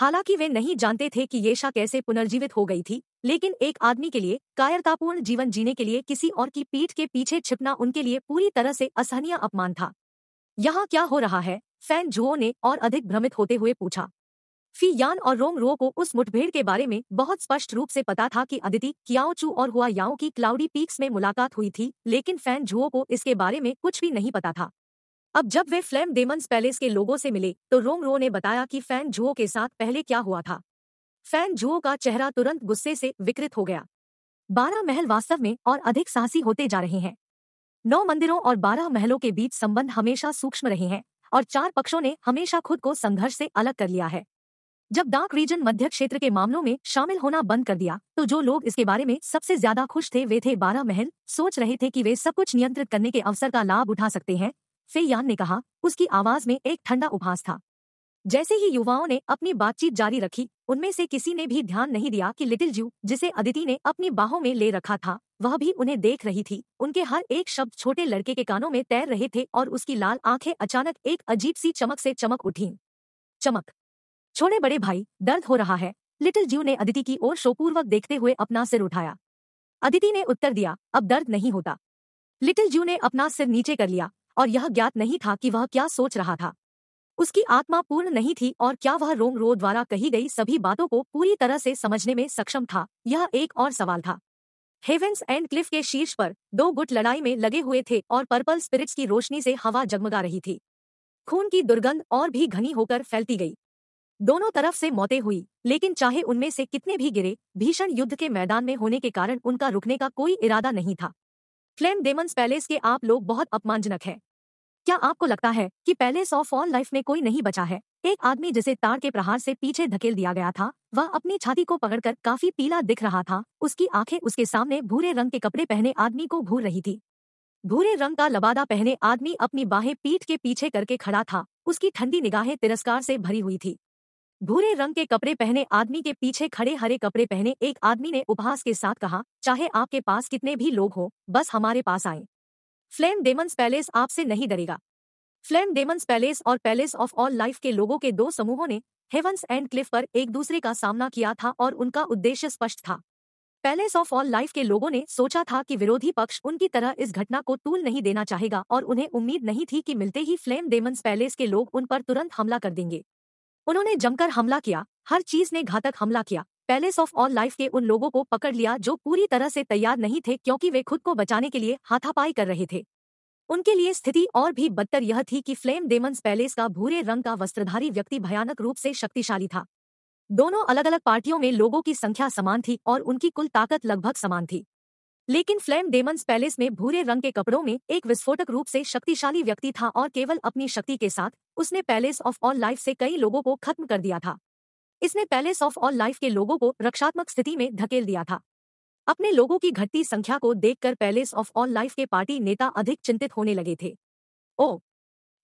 हालांकि वे नहीं जानते थे कि येशा कैसे पुनर्जीवित हो गई थी लेकिन एक आदमी के लिए कायरतापूर्ण जीवन जीने के लिए किसी और की पीठ के पीछे छिपना उनके लिए पूरी तरह से असहनीय अपमान था यहाँ क्या हो रहा है फैन जुओ ने और अधिक भ्रमित होते हुए पूछा फी यान और रोम रो को उस मुठभेड़ के बारे में बहुत स्पष्ट रूप से पता था कि अदिति चू और हुआ याओ की क्लाउडी पीक्स में मुलाकात हुई थी लेकिन फैन झुओ को इसके बारे में कुछ भी नहीं पता था अब जब वे फ्लैम डेमंस पैलेस के लोगों से मिले तो रोम रो ने बताया कि फैन झुओ के साथ पहले क्या हुआ था फैन झुओ का चेहरा तुरंत गुस्से से विकृत हो गया बारह महल वास्तव में और अधिक साहसी होते जा रहे हैं नौ मंदिरों और बारह महलों के बीच संबंध हमेशा सूक्ष्म रहे हैं और चार पक्षों ने हमेशा खुद को संघर्ष से अलग कर लिया है जब डाक रीजन मध्य क्षेत्र के मामलों में शामिल होना बंद कर दिया तो जो लोग इसके बारे में सबसे ज्यादा खुश थे वे थे बारह महल सोच रहे थे कि वे सब कुछ नियंत्रित करने के अवसर का लाभ उठा सकते हैं फेयान ने कहा उसकी आवाज में एक ठंडा उभास था जैसे ही युवाओं ने अपनी बातचीत जारी रखी उनमें से किसी ने भी ध्यान नहीं दिया कि लिटिल जू जिसे अदिति ने अपनी बाहों में ले रखा था वह भी उन्हें देख रही थी उनके हर एक शब्द छोटे लड़के के कानों में तैर रहे थे और उसकी लाल आंखें अचानक एक अजीब सी चमक से चमक उठी चमक छोड़े बड़े भाई दर्द हो रहा है लिटिल जीव ने अदिति की ओर शोपूर्वक देखते हुए अपना सिर उठाया अदिति ने उत्तर दिया अब दर्द नहीं होता लिटिल जीव ने अपना सिर नीचे कर लिया और यह ज्ञात नहीं था कि वह क्या सोच रहा था उसकी आत्मा पूर्ण नहीं थी और क्या वह रोंग रो द्वारा कही गई सभी बातों को पूरी तरह से समझने में सक्षम था यह एक और सवाल था हेवेंस एंड क्लिफ के शीर्ष पर दो गुट लड़ाई में लगे हुए थे और पर्पल स्पिरिट्स की रोशनी से हवा जगमगा रही थी खून की दुर्गंध और भी घनी होकर फैलती गई दोनों तरफ से मौतें हुई लेकिन चाहे उनमें से कितने भी गिरे भीषण युद्ध के मैदान में होने के कारण उनका रुकने का कोई इरादा नहीं था फ्लेम डेमंस पैलेस के आप लोग बहुत अपमानजनक है क्या आपको लगता है कि पैलेस ऑफ ऑल लाइफ में कोई नहीं बचा है एक आदमी जिसे तार के प्रहार से पीछे धकेल दिया गया था वह अपनी छाती को पकड़कर काफी पीला दिख रहा था उसकी आंखें उसके सामने भूरे रंग के कपड़े पहने आदमी को घूर रही थी भूरे रंग का लबादा पहने आदमी अपनी बाहें पीठ के पीछे करके खड़ा था उसकी ठंडी निगाहें तिरस्कार से भरी हुई थी भूरे रंग के कपड़े पहने आदमी के पीछे खड़े हरे कपड़े पहने एक आदमी ने उपहास के साथ कहा चाहे आपके पास कितने भी लोग हों बस हमारे पास आए फ्लेम डेमंस पैलेस आपसे नहीं डरेगा फ्लेम डेमंस पैलेस और पैलेस ऑफ ऑल लाइफ के लोगों के दो समूहों ने हेवंस एंड क्लिफ पर एक दूसरे का सामना किया था और उनका उद्देश्य स्पष्ट था पैलेस ऑफ ऑल लाइफ के लोगों ने सोचा था कि विरोधी पक्ष उनकी तरह इस घटना को तूल नहीं देना चाहेगा और उन्हें उम्मीद नहीं थी कि मिलते ही फ्लेम डेमंस पैलेस के लोग उन पर तुरंत हमला कर देंगे उन्होंने जमकर हमला किया हर चीज ने घातक हमला किया पैलेस ऑफ ऑल लाइफ के उन लोगों को पकड़ लिया जो पूरी तरह से तैयार नहीं थे क्योंकि वे खुद को बचाने के लिए हाथापाई कर रहे थे उनके लिए स्थिति और भी बदतर यह थी कि फ्लेम डेमंस पैलेस का भूरे रंग का वस्त्रधारी व्यक्ति भयानक रूप से शक्तिशाली था दोनों अलग अलग पार्टियों में लोगों की संख्या समान थी और उनकी कुल ताकत लगभग समान थी लेकिन फ्लैम डेमंस पैलेस में भूरे रंग के कपड़ों में एक विस्फोटक रूप से शक्तिशाली व्यक्ति था और केवल अपनी शक्ति के साथ उसने पैलेस ऑफ ऑल लाइफ से कई लोगों को खत्म कर दिया था इसने पैलेस ऑफ ऑल लाइफ के लोगों को रक्षात्मक स्थिति में धकेल दिया था अपने लोगों की घटती संख्या को देखकर पैलेस ऑफ ऑल लाइफ के पार्टी नेता अधिक चिंतित होने लगे थे ओ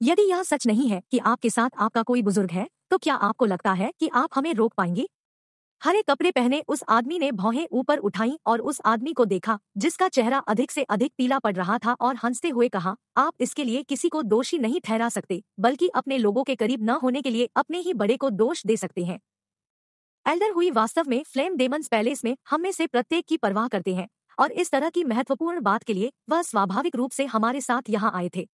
यदि यह सच नहीं है कि आपके साथ आपका कोई बुजुर्ग है तो क्या आपको लगता है कि आप हमें रोक पाएंगे हरे कपड़े पहने उस आदमी ने भौहें ऊपर उठाई और उस आदमी को देखा जिसका चेहरा अधिक से अधिक पीला पड़ रहा था और हंसते हुए कहा आप इसके लिए किसी को दोषी नहीं ठहरा सकते बल्कि अपने लोगों के करीब न होने के लिए अपने ही बड़े को दोष दे सकते हैं एल्डर हुई वास्तव में फ्लेम डेमंस पैलेस में हमें से प्रत्येक की परवाह करते हैं और इस तरह की महत्वपूर्ण बात के लिए वह स्वाभाविक रूप से हमारे साथ यहाँ आए थे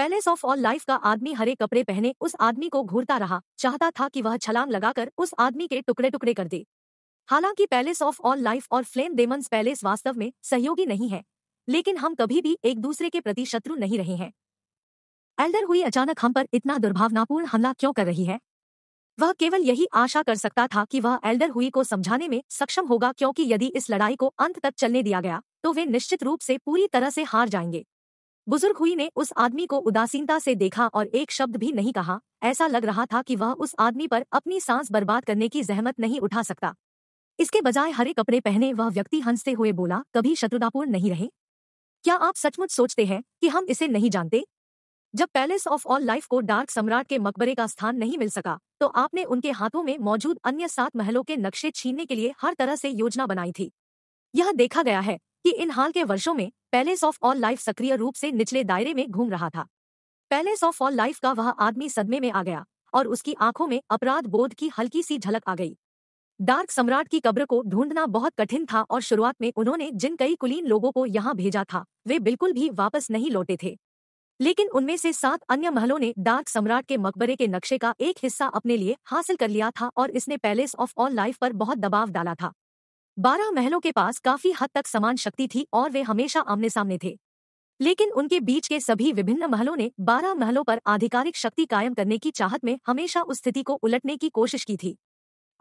पैलेस ऑफ ऑल लाइफ का आदमी हरे कपड़े पहने उस आदमी को घूरता रहा चाहता था कि वह छलांग लगाकर उस आदमी के टुकड़े टुकड़े कर दे हालांकि पैलेस ऑफ ऑल लाइफ और फ्लेम डेमंस पैलेस वास्तव में सहयोगी नहीं है लेकिन हम कभी भी एक दूसरे के प्रति शत्रु नहीं रहे हैं एल्डर हुई अचानक हम पर इतना दुर्भावनापूर्ण हमला क्यों कर रही है वह केवल यही आशा कर सकता था कि वह एल्डर हुई को समझाने में सक्षम होगा क्योंकि यदि इस लड़ाई को अंत तक चलने दिया गया तो वे निश्चित रूप से पूरी तरह से हार जाएंगे बुजुर्ग हुई ने उस आदमी को उदासीनता से देखा और एक शब्द भी नहीं कहा ऐसा लग रहा था कि वह उस आदमी पर अपनी सांस बर्बाद करने की जहमत नहीं उठा सकता इसके बजाय हरे कपड़े पहने वह व्यक्ति हंसते हुए बोला कभी शत्रुतापूर्ण नहीं रहे क्या आप सचमुच सोचते हैं कि हम इसे नहीं जानते जब पैलेस ऑफ ऑल लाइफ को डार्क सम्राट के मकबरे का स्थान नहीं मिल सका तो आपने उनके हाथों में मौजूद अन्य सात महलों के नक्शे छीनने के लिए हर तरह से योजना बनाई थी यह देखा गया है कि इन हाल के वर्षों में पैलेस ऑफ ऑल लाइफ सक्रिय रूप से निचले दायरे में घूम रहा था पैलेस ऑफ ऑल लाइफ का वह आदमी सदमे में आ गया और उसकी आंखों में अपराध बोध की हल्की सी झलक आ गई डार्क सम्राट की कब्र को ढूंढना बहुत कठिन था और शुरुआत में उन्होंने जिन कई कुलीन लोगों को यहाँ भेजा था वे बिल्कुल भी वापस नहीं लौटे थे लेकिन उनमें से सात अन्य महलों ने डार्क सम्राट के मकबरे के नक्शे का एक हिस्सा अपने लिए हासिल कर लिया था और इसने पैलेस ऑफ ऑल लाइफ पर बहुत दबाव डाला था बारह महलों के पास काफी हद तक समान शक्ति थी और वे हमेशा आमने सामने थे लेकिन उनके बीच के सभी विभिन्न महलों ने बारह महलों पर आधिकारिक शक्ति कायम करने की चाहत में हमेशा उस स्थिति को उलटने की कोशिश की थी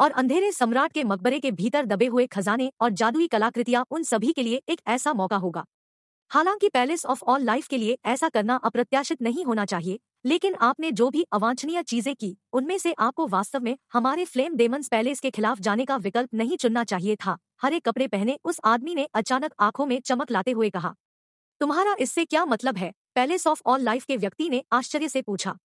और अंधेरे सम्राट के मकबरे के भीतर दबे हुए खजाने और जादुई कलाकृतियां उन सभी के लिए एक ऐसा मौका होगा हालांकि पैलेस ऑफ ऑल लाइफ के लिए ऐसा करना अप्रत्याशित नहीं होना चाहिए लेकिन आपने जो भी अवांछनीय चीजें की उनमें से आपको वास्तव में हमारे फ्लेम डेमंस पैलेस के खिलाफ जाने का विकल्प नहीं चुनना चाहिए था हरे कपड़े पहने उस आदमी ने अचानक आंखों में चमक लाते हुए कहा तुम्हारा इससे क्या मतलब है पैलेस ऑफ ऑल लाइफ के व्यक्ति ने आश्चर्य से पूछा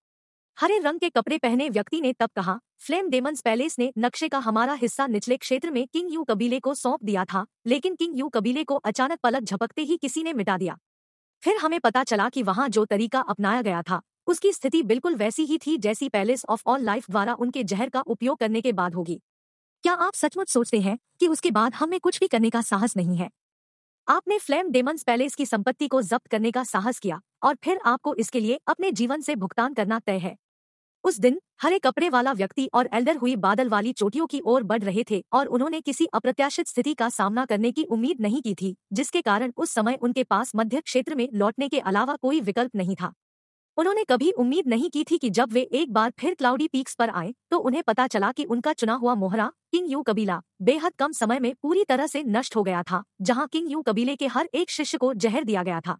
हरे रंग के कपड़े पहने व्यक्ति ने तब कहा फ्लेम डेमंस पैलेस ने नक्शे का हमारा हिस्सा निचले क्षेत्र में किंग यू कबीले को सौंप दिया था लेकिन किंग यू कबीले को अचानक पलक झपकते ही किसी ने मिटा दिया फिर हमें पता चला कि वहां जो तरीका अपनाया गया था उसकी स्थिति बिल्कुल वैसी ही थी जैसी पैलेस ऑफ ऑल लाइफ द्वारा उनके जहर का उपयोग करने के बाद होगी क्या आप सचमुच सोचते हैं कि उसके बाद हमें कुछ भी करने का साहस नहीं है आपने फ्लेम डेमंस पैलेस की संपत्ति को जब्त करने का साहस किया और फिर आपको इसके लिए अपने जीवन से भुगतान करना तय है उस दिन हरे कपड़े वाला व्यक्ति और एल्डर हुई बादल वाली चोटियों की ओर बढ़ रहे थे और उन्होंने किसी अप्रत्याशित स्थिति का सामना करने की उम्मीद नहीं की थी जिसके कारण उस समय उनके पास मध्य क्षेत्र में लौटने के अलावा कोई विकल्प नहीं था उन्होंने कभी उम्मीद नहीं की थी कि जब वे एक बार फिर क्लाउडी पीक्स पर आए तो उन्हें पता चला कि उनका चुना हुआ मोहरा किंग यू कबीला बेहद कम समय में पूरी तरह से नष्ट हो गया था जहां किंग यू कबीले के हर एक शिष्य को जहर दिया गया था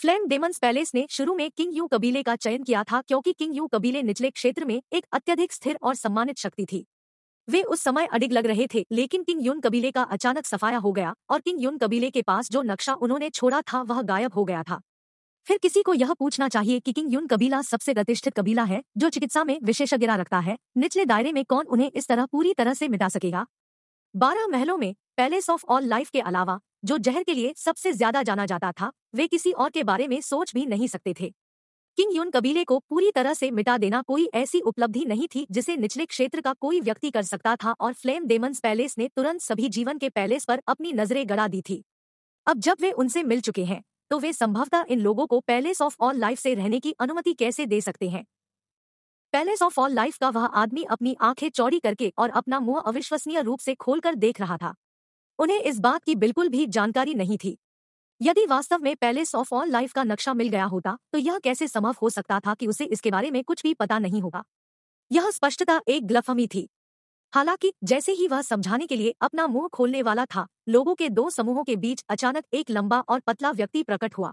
फ्लैम डेमंस पैलेस ने शुरू में किंग यू कबीले का चयन किया था क्योंकि किंग यू कबीले निचले क्षेत्र में एक अत्यधिक स्थिर और सम्मानित शक्ति थी वे उस समय अडिग लग रहे थे लेकिन किंग यून कबीले का अचानक सफाया हो गया और किंग यून कबीले के पास जो नक्शा उन्होंने छोड़ा था वह गायब हो गया था फिर किसी को यह पूछना चाहिए कि किंग यून कबीला सबसे गतिष्ठित कबीला है जो चिकित्सा में विशेषज्ञता रखता है निचले दायरे में कौन उन्हें इस तरह पूरी तरह से मिटा सकेगा बारह महलों में पैलेस ऑफ ऑल लाइफ के अलावा जो जहर के लिए सबसे ज्यादा जाना जाता था वे किसी और के बारे में सोच भी नहीं सकते थे किंग यून कबीले को पूरी तरह से मिटा देना कोई ऐसी उपलब्धि नहीं थी जिसे निचले क्षेत्र का कोई व्यक्ति कर सकता था और फ्लेम डेमंस पैलेस ने तुरंत सभी जीवन के पैलेस पर अपनी नजरें गड़ा दी थी अब जब वे उनसे मिल चुके हैं तो वे संभवतः इन लोगों को पैलेस ऑफ ऑल लाइफ से रहने की अनुमति कैसे दे सकते हैं पैलेस ऑफ ऑल लाइफ का वह आदमी अपनी आंखें चौड़ी करके और अपना मुंह अविश्वसनीय रूप से खोलकर देख रहा था उन्हें इस बात की बिल्कुल भी जानकारी नहीं थी यदि वास्तव में पैलेस ऑफ ऑल लाइफ का नक्शा मिल गया होता तो यह कैसे संभव हो सकता था कि उसे इसके बारे में कुछ भी पता नहीं होगा यह स्पष्टता एक ग्लफमी थी हालांकि जैसे ही वह समझाने के लिए अपना मुंह खोलने वाला था लोगों के दो समूहों के बीच अचानक एक लंबा और पतला व्यक्ति प्रकट हुआ